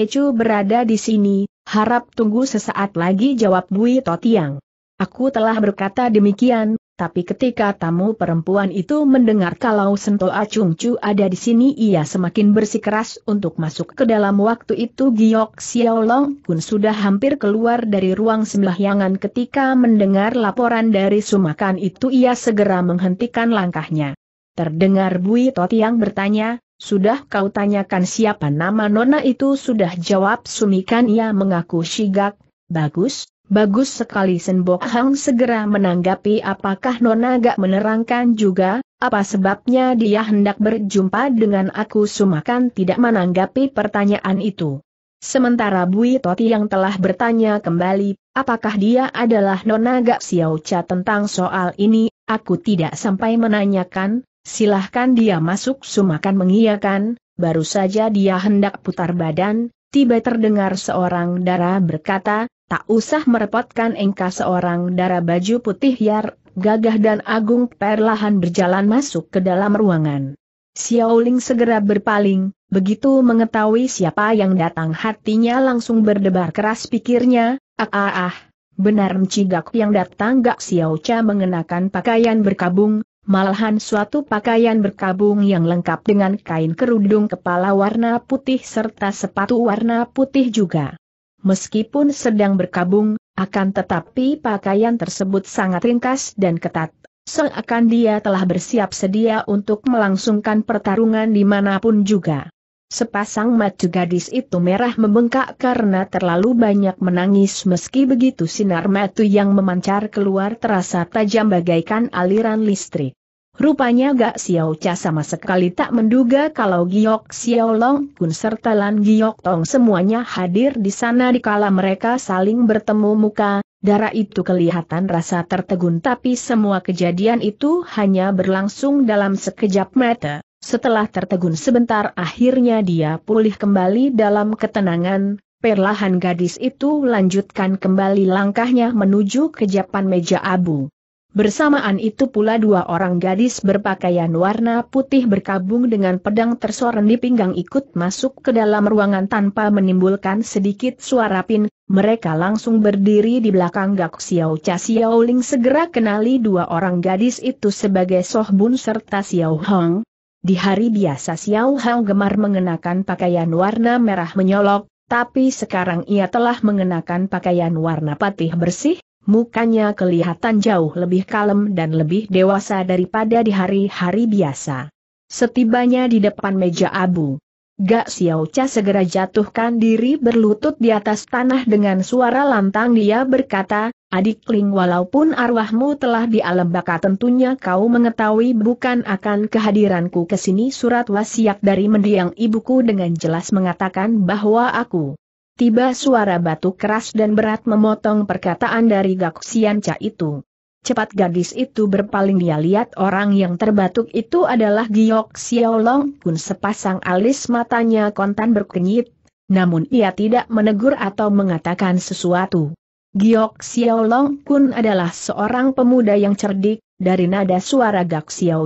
Chu berada di sini, harap tunggu sesaat lagi jawab Bui Totiang. Aku telah berkata demikian, tapi ketika tamu perempuan itu mendengar kalau Sento Acung Chu ada di sini ia semakin bersikeras untuk masuk ke dalam waktu itu Giok Xiaolong pun sudah hampir keluar dari ruang sembahyangan ketika mendengar laporan dari sumakan itu ia segera menghentikan langkahnya. Terdengar Bui Toti yang bertanya, sudah kau tanyakan siapa nama nona itu sudah jawab sumikan ia mengaku Shigak, bagus, Bagus sekali Senbok Hang segera menanggapi apakah Nona gak menerangkan juga, apa sebabnya dia hendak berjumpa dengan aku Sumakan tidak menanggapi pertanyaan itu. Sementara Bui Toti yang telah bertanya kembali, apakah dia adalah Nona Gak Xiao Cha tentang soal ini, aku tidak sampai menanyakan, silahkan dia masuk Sumakan mengiyakan, baru saja dia hendak putar badan, tiba terdengar seorang darah berkata, Tak usah merepotkan engkau seorang darah baju putih Yar, gagah dan agung perlahan berjalan masuk ke dalam ruangan. Xiao Ling segera berpaling, begitu mengetahui siapa yang datang hatinya langsung berdebar keras pikirnya, ah ah ah, benar mcigak yang datang Gak Xiao Cha mengenakan pakaian berkabung, malahan suatu pakaian berkabung yang lengkap dengan kain kerudung kepala warna putih serta sepatu warna putih juga. Meskipun sedang berkabung, akan tetapi pakaian tersebut sangat ringkas dan ketat. Seakan dia telah bersiap sedia untuk melangsungkan pertarungan dimanapun juga. Sepasang mata gadis itu merah membengkak karena terlalu banyak menangis meski begitu sinar mata yang memancar keluar terasa tajam bagaikan aliran listrik. Rupanya Gak Xiao Cha sama sekali tak menduga kalau Giok Xiao Long Kun serta Lan Giok Tong semuanya hadir di sana di kala mereka saling bertemu muka, darah itu kelihatan rasa tertegun tapi semua kejadian itu hanya berlangsung dalam sekejap mata. Setelah tertegun sebentar akhirnya dia pulih kembali dalam ketenangan, perlahan gadis itu lanjutkan kembali langkahnya menuju ke japan meja abu. Bersamaan itu pula dua orang gadis berpakaian warna putih berkabung dengan pedang tersoreng di pinggang ikut masuk ke dalam ruangan tanpa menimbulkan sedikit suara pin, mereka langsung berdiri di belakang Gak Xiao Cha Xiao Ling segera kenali dua orang gadis itu sebagai Soh Bun serta Xiao Hong. Di hari biasa Xiao Hong gemar mengenakan pakaian warna merah menyolok, tapi sekarang ia telah mengenakan pakaian warna patih bersih, mukanya kelihatan jauh lebih kalem dan lebih dewasa daripada di hari-hari biasa. Setibanya di depan meja abu, Gak Xiao Cha segera jatuhkan diri berlutut di atas tanah dengan suara lantang dia berkata, Adik Ling walaupun arwahmu telah di alam baka tentunya kau mengetahui bukan akan kehadiranku ke sini surat wasiat dari mendiang ibuku dengan jelas mengatakan bahwa aku tiba suara batu keras dan berat memotong perkataan dari Gak Cha itu. Cepat gadis itu berpaling dia lihat orang yang terbatuk itu adalah Giok Xiaolong pun sepasang alis matanya kontan berkenyit, namun ia tidak menegur atau mengatakan sesuatu. Giok Xiaolong pun adalah seorang pemuda yang cerdik, dari nada suara Gak Xiao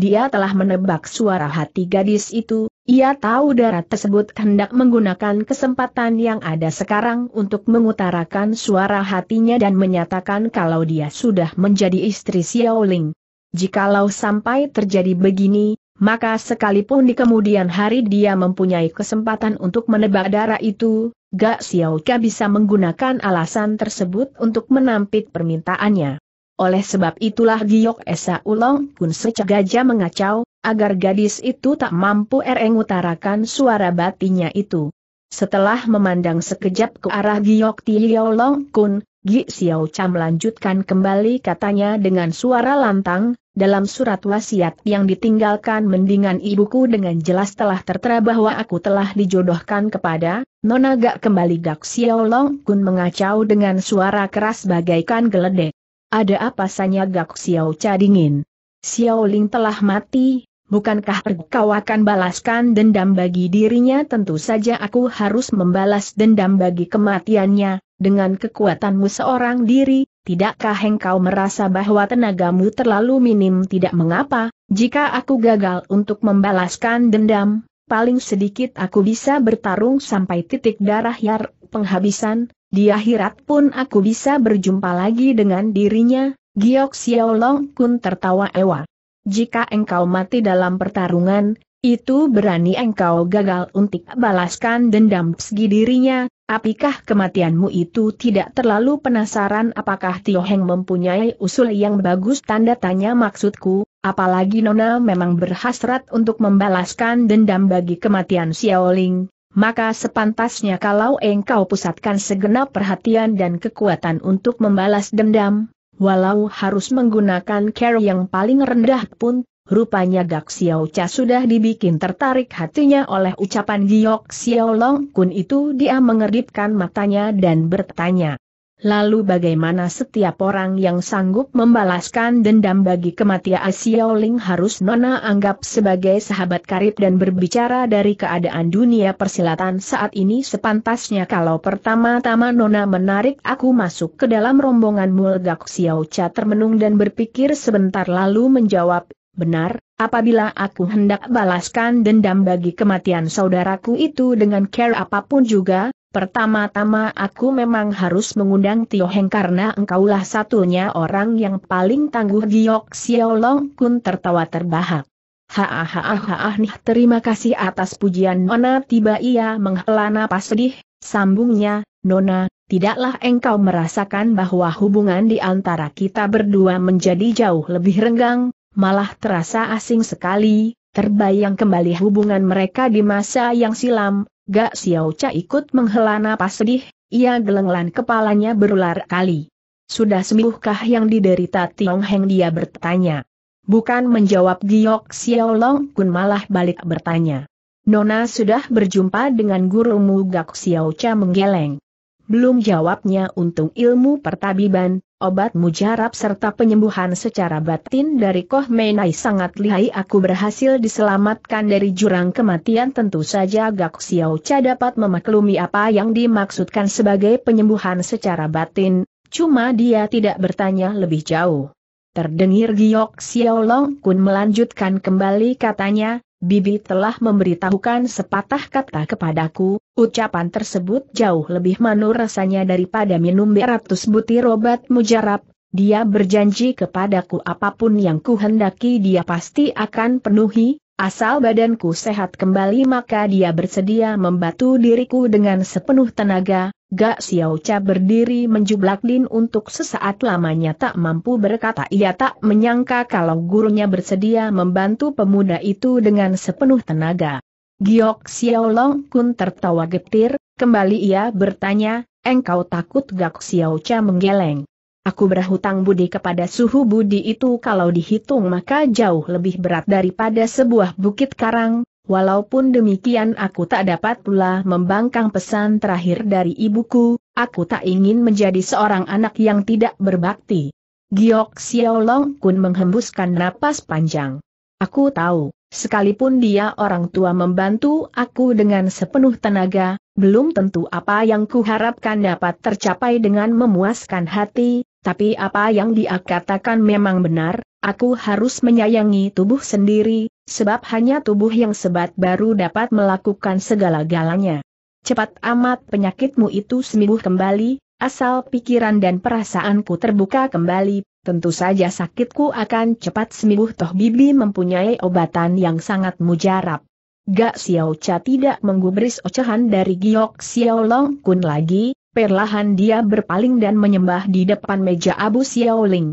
dia telah menebak suara hati gadis itu, ia tahu darat tersebut hendak menggunakan kesempatan yang ada sekarang untuk mengutarakan suara hatinya dan menyatakan kalau dia sudah menjadi istri Xiao Ling. Jikalau sampai terjadi begini, maka sekalipun di kemudian hari dia mempunyai kesempatan untuk menebak darah itu, Gak Xiao Xiaoka bisa menggunakan alasan tersebut untuk menampik permintaannya. Oleh sebab itulah Giok Esa Ulong pun secegaja mengacau, agar gadis itu tak mampu ereng utarakan suara batinya itu. Setelah memandang sekejap ke arah Giok Tiyo Long Kun, Gi Xiao Cha melanjutkan kembali katanya dengan suara lantang, dalam surat wasiat yang ditinggalkan mendingan ibuku dengan jelas telah tertera bahwa aku telah dijodohkan kepada, Nona Gak kembali Gak Xiao Long Kun mengacau dengan suara keras bagaikan geledek. Ada apa sanya Gak Xiao Cha dingin? Xiao Ling telah mati, bukankah kau akan balaskan dendam bagi dirinya? Tentu saja aku harus membalas dendam bagi kematiannya, dengan kekuatanmu seorang diri, tidakkah engkau merasa bahwa tenagamu terlalu minim? Tidak mengapa, jika aku gagal untuk membalaskan dendam, paling sedikit aku bisa bertarung sampai titik darah yar penghabisan, di akhirat pun aku bisa berjumpa lagi dengan dirinya, Giok Long Kun tertawa ewa. Jika engkau mati dalam pertarungan, itu berani engkau gagal untuk balaskan dendam segi dirinya, apakah kematianmu itu tidak terlalu penasaran apakah Tio Heng mempunyai usul yang bagus tanda tanya maksudku, apalagi Nona memang berhasrat untuk membalaskan dendam bagi kematian Xiao Ling maka sepantasnya kalau engkau pusatkan segenap perhatian dan kekuatan untuk membalas dendam, walau harus menggunakan care yang paling rendah pun, rupanya Gak Xiao Cha sudah dibikin tertarik hatinya oleh ucapan Giok Xiao Long Kun itu dia mengeripkan matanya dan bertanya, Lalu bagaimana setiap orang yang sanggup membalaskan dendam bagi kematian ah Ling harus Nona anggap sebagai sahabat karib dan berbicara dari keadaan dunia persilatan saat ini sepantasnya kalau pertama-tama Nona menarik aku masuk ke dalam rombongan Mulgak Xiao Cha termenung dan berpikir sebentar lalu menjawab, benar, apabila aku hendak balaskan dendam bagi kematian saudaraku itu dengan care apapun juga, Pertama-tama aku memang harus mengundang Tio Heng karena engkaulah satunya orang yang paling tangguh Giok Xiao Long Kun tertawa terbahak. Hahaha. nih terima kasih atas pujian Nona tiba ia menghela napas sedih, sambungnya, Nona, tidaklah engkau merasakan bahwa hubungan di antara kita berdua menjadi jauh lebih renggang, malah terasa asing sekali, terbayang kembali hubungan mereka di masa yang silam, Gak Xiao Cha ikut menghela napas sedih, ia gelenglan kepalanya berular kali. Sudah sembuhkah yang diderita Tiong Heng dia bertanya. Bukan menjawab Giok Xiao Long Kun malah balik bertanya. Nona sudah berjumpa dengan gurumu Gak Xiao Cha menggeleng. Belum jawabnya untung ilmu pertabiban, obat mujarab serta penyembuhan secara batin dari Koh Menai sangat lihai aku berhasil diselamatkan dari jurang kematian tentu saja Gak Xiao Cha dapat memaklumi apa yang dimaksudkan sebagai penyembuhan secara batin, cuma dia tidak bertanya lebih jauh. Terdengar Giok Xiao Long Kun melanjutkan kembali katanya, Bibi telah memberitahukan sepatah kata kepadaku, ucapan tersebut jauh lebih manu rasanya daripada minum beratus butir obat mujarab, dia berjanji kepadaku apapun yang kuhendaki dia pasti akan penuhi, asal badanku sehat kembali maka dia bersedia membantu diriku dengan sepenuh tenaga, Gak Xiao Cha berdiri menjublak Lin untuk sesaat lamanya tak mampu berkata ia tak menyangka kalau gurunya bersedia membantu pemuda itu dengan sepenuh tenaga. Giok Xiao Long Kun tertawa getir, kembali ia bertanya, engkau takut Gak Xiao Cha menggeleng. Aku berhutang budi kepada suhu budi itu kalau dihitung maka jauh lebih berat daripada sebuah bukit karang, Walaupun demikian aku tak dapat pula membangkang pesan terakhir dari ibuku, aku tak ingin menjadi seorang anak yang tidak berbakti. Giok Xiaolong Kun menghembuskan napas panjang. Aku tahu, sekalipun dia orang tua membantu aku dengan sepenuh tenaga, belum tentu apa yang kuharapkan dapat tercapai dengan memuaskan hati, tapi apa yang dia katakan memang benar, aku harus menyayangi tubuh sendiri, sebab hanya tubuh yang sebat baru dapat melakukan segala-galanya. Cepat amat penyakitmu itu sembuh kembali, asal pikiran dan perasaanku terbuka kembali, tentu saja sakitku akan cepat sembuh toh Bibi mempunyai obatan yang sangat mujarab. Gak Xiao Cha tidak menggubris ocehan dari Giok Xiao Long Kun lagi, perlahan dia berpaling dan menyembah di depan meja Abu Xiao Ling.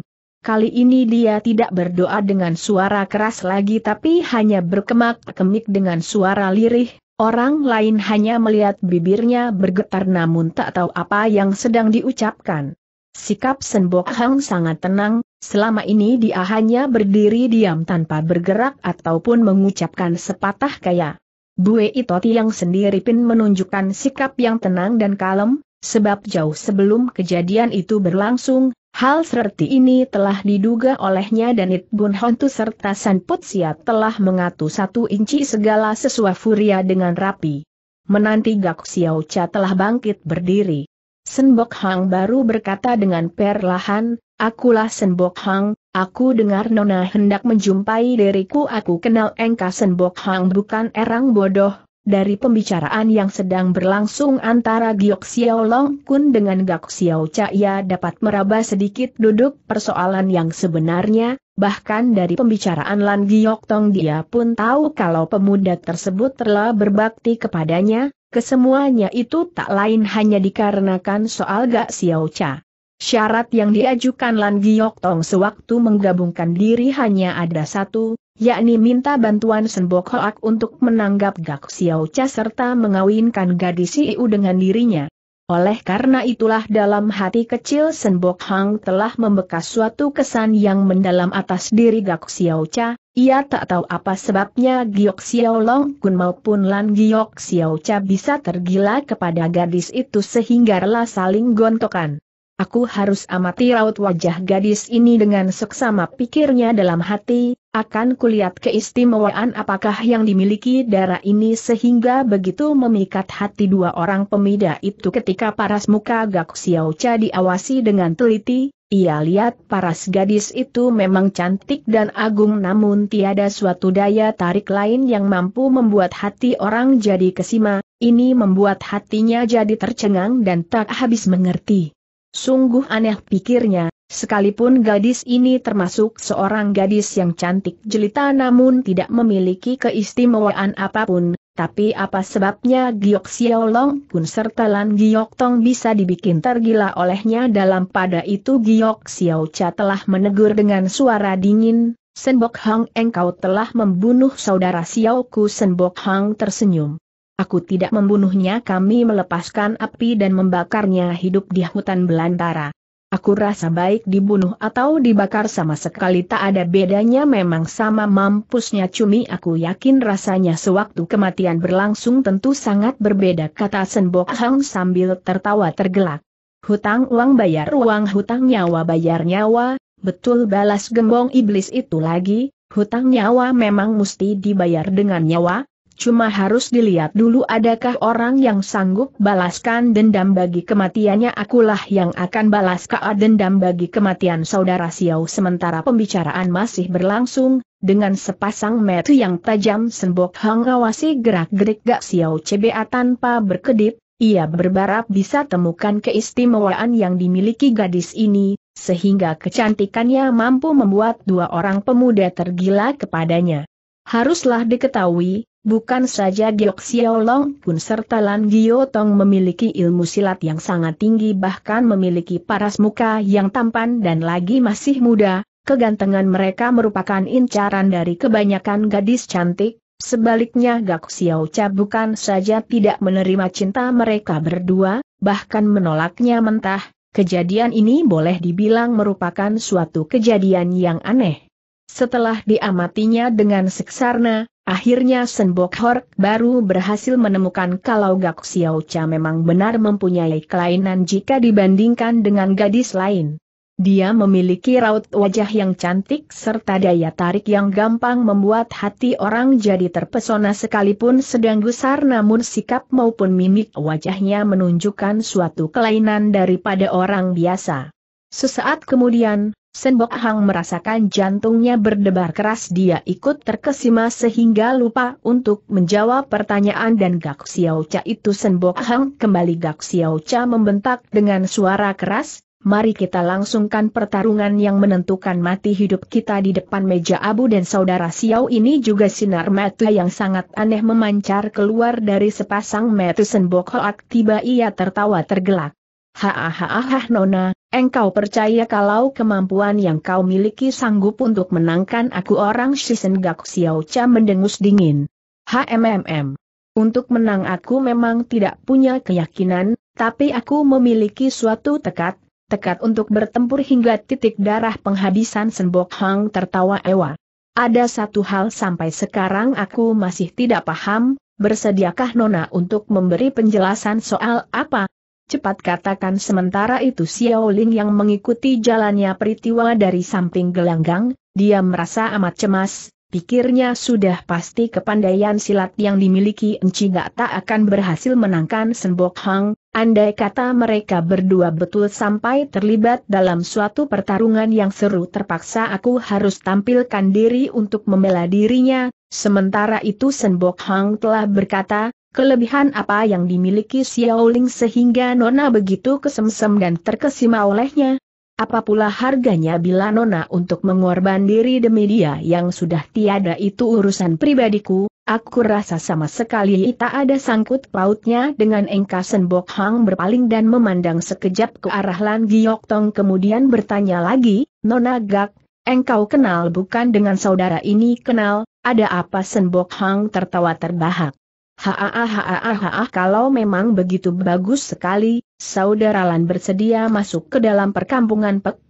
Kali ini dia tidak berdoa dengan suara keras lagi tapi hanya berkemak-kemik dengan suara lirih, orang lain hanya melihat bibirnya bergetar namun tak tahu apa yang sedang diucapkan. Sikap Senbok Hang sangat tenang, selama ini dia hanya berdiri diam tanpa bergerak ataupun mengucapkan sepatah kaya. Bue Itoti yang sendiri pun menunjukkan sikap yang tenang dan kalem, sebab jauh sebelum kejadian itu berlangsung, Hal seperti ini telah diduga olehnya dan It Bun Hontu serta San Putsia telah mengatur satu inci segala sesuai furia dengan rapi. Menanti Gak Xiao Cha telah bangkit berdiri. Senbok Hang baru berkata dengan perlahan, Akulah Senbok Hang, aku dengar Nona hendak menjumpai diriku aku kenal engkau Senbok Hang bukan erang bodoh, dari pembicaraan yang sedang berlangsung antara Giok Xiao Long Kun dengan Gak Xiao ia dapat meraba sedikit duduk persoalan yang sebenarnya, bahkan dari pembicaraan Lan Giok Tong dia pun tahu kalau pemuda tersebut telah berbakti kepadanya, kesemuanya itu tak lain hanya dikarenakan soal Gak Xiao Cha. Syarat yang diajukan Lan Giok Tong sewaktu menggabungkan diri hanya ada satu, yakni minta bantuan Senbok Hoak untuk menanggap Gak Xiao Cha serta mengawinkan gadis Iu dengan dirinya. Oleh karena itulah dalam hati kecil Senbok Hang telah membekas suatu kesan yang mendalam atas diri Gak Xiao Cha, ia tak tahu apa sebabnya Giok Xiao Long Kun maupun Lan Giok Xiao Cha bisa tergila kepada gadis itu sehingga rela saling gontokan. Aku harus amati raut wajah gadis ini dengan seksama pikirnya dalam hati, akan kulihat keistimewaan apakah yang dimiliki darah ini sehingga begitu memikat hati dua orang pemida itu ketika paras muka Gak Xiao Cha diawasi dengan teliti, ia lihat paras gadis itu memang cantik dan agung namun tiada suatu daya tarik lain yang mampu membuat hati orang jadi kesima, ini membuat hatinya jadi tercengang dan tak habis mengerti. Sungguh aneh pikirnya, sekalipun gadis ini termasuk seorang gadis yang cantik jelita namun tidak memiliki keistimewaan apapun, tapi apa sebabnya Giok Xiaolong pun serta Lan Giok Tong bisa dibikin tergila olehnya dalam pada itu Giok Xiao Cha telah menegur dengan suara dingin, Senbok Hang engkau telah membunuh saudara Xiaoku Senbok Hang tersenyum. Aku tidak membunuhnya kami melepaskan api dan membakarnya hidup di hutan belantara. Aku rasa baik dibunuh atau dibakar sama sekali tak ada bedanya memang sama mampusnya cumi aku yakin rasanya sewaktu kematian berlangsung tentu sangat berbeda kata Senbok Hang sambil tertawa tergelak. Hutang uang bayar uang hutang nyawa bayar nyawa, betul balas gembong iblis itu lagi, hutang nyawa memang mesti dibayar dengan nyawa, Cuma harus dilihat dulu adakah orang yang sanggup balaskan dendam bagi kematiannya akulah yang akan balas kaa dendam bagi kematian saudara Xiao sementara pembicaraan masih berlangsung, dengan sepasang mata yang tajam Sembok Hang awasi gerak-gerik Gak Xiao CBA tanpa berkedip, ia berharap bisa temukan keistimewaan yang dimiliki gadis ini, sehingga kecantikannya mampu membuat dua orang pemuda tergila kepadanya. Haruslah diketahui, Bukan saja Giok Xiaolong pun serta Lan Giotong memiliki ilmu silat yang sangat tinggi bahkan memiliki paras muka yang tampan dan lagi masih muda, kegantengan mereka merupakan incaran dari kebanyakan gadis cantik, sebaliknya Gak Xiao Cha bukan saja tidak menerima cinta mereka berdua, bahkan menolaknya mentah, kejadian ini boleh dibilang merupakan suatu kejadian yang aneh. Setelah diamatinya dengan seksarna, Akhirnya Senbok Hork baru berhasil menemukan kalau Gak Xiao Cha memang benar mempunyai kelainan jika dibandingkan dengan gadis lain. Dia memiliki raut wajah yang cantik serta daya tarik yang gampang membuat hati orang jadi terpesona sekalipun sedang gusar namun sikap maupun mimik wajahnya menunjukkan suatu kelainan daripada orang biasa. Sesaat kemudian, Senbok Hang merasakan jantungnya berdebar keras dia ikut terkesima sehingga lupa untuk menjawab pertanyaan dan Gak Xiao Cha itu Senbok Hang kembali Gak Xiao Cha membentak dengan suara keras, mari kita langsungkan pertarungan yang menentukan mati hidup kita di depan meja abu dan saudara Siau ini juga sinar mata yang sangat aneh memancar keluar dari sepasang mata Senbok Hoak tiba ia tertawa tergelak. Hahaha nona, Engkau percaya kalau kemampuan yang kau miliki sanggup untuk menangkan aku orang Shisen Gak Xiao Cha mendengus dingin. HMMM. Untuk menang aku memang tidak punya keyakinan, tapi aku memiliki suatu tekad, tekad untuk bertempur hingga titik darah penghabisan Senbok Hang tertawa ewa. Ada satu hal sampai sekarang aku masih tidak paham, bersediakah Nona untuk memberi penjelasan soal apa? Cepat katakan sementara itu Xiao Ling yang mengikuti jalannya peristiwa dari samping gelanggang, dia merasa amat cemas, pikirnya sudah pasti kepandaian silat yang dimiliki Enci Gak tak akan berhasil menangkan Senbok Hang, andai kata mereka berdua betul sampai terlibat dalam suatu pertarungan yang seru terpaksa aku harus tampilkan diri untuk membela dirinya, sementara itu Senbok Hang telah berkata, Kelebihan apa yang dimiliki Xiaoling sehingga Nona begitu kesemsem dan terkesima olehnya? Apa pula harganya bila Nona untuk mengorban diri demi dia yang sudah tiada itu urusan pribadiku, aku rasa sama sekali tak ada sangkut pautnya dengan Engka Senbok Hang berpaling dan memandang sekejap ke arah Lan Giok Tong kemudian bertanya lagi, Nona Gak, engkau kenal bukan dengan saudara ini kenal, ada apa Senbok Hang tertawa terbahak. Haaahaaahaa kalau memang begitu bagus sekali, saudara Lan bersedia masuk ke dalam perkampungan Pek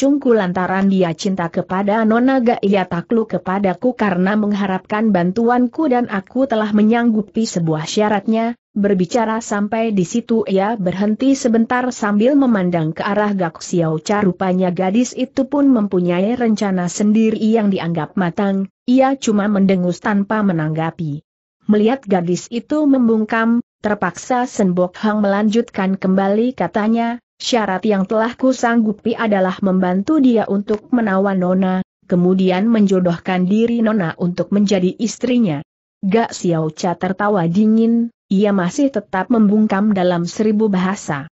Cungku lantaran dia cinta kepada Nona Ga ia takluk kepadaku karena mengharapkan bantuanku dan aku telah menyanggupi sebuah syaratnya, berbicara sampai di situ ia berhenti sebentar sambil memandang ke arah Gak Xiao Cha rupanya gadis itu pun mempunyai rencana sendiri yang dianggap matang, ia cuma mendengus tanpa menanggapi. Melihat gadis itu membungkam, terpaksa Senbok Hang melanjutkan kembali katanya, syarat yang telah kusanggupi adalah membantu dia untuk menawan Nona, kemudian menjodohkan diri Nona untuk menjadi istrinya. Gak Xiao Cha tertawa dingin, ia masih tetap membungkam dalam seribu bahasa.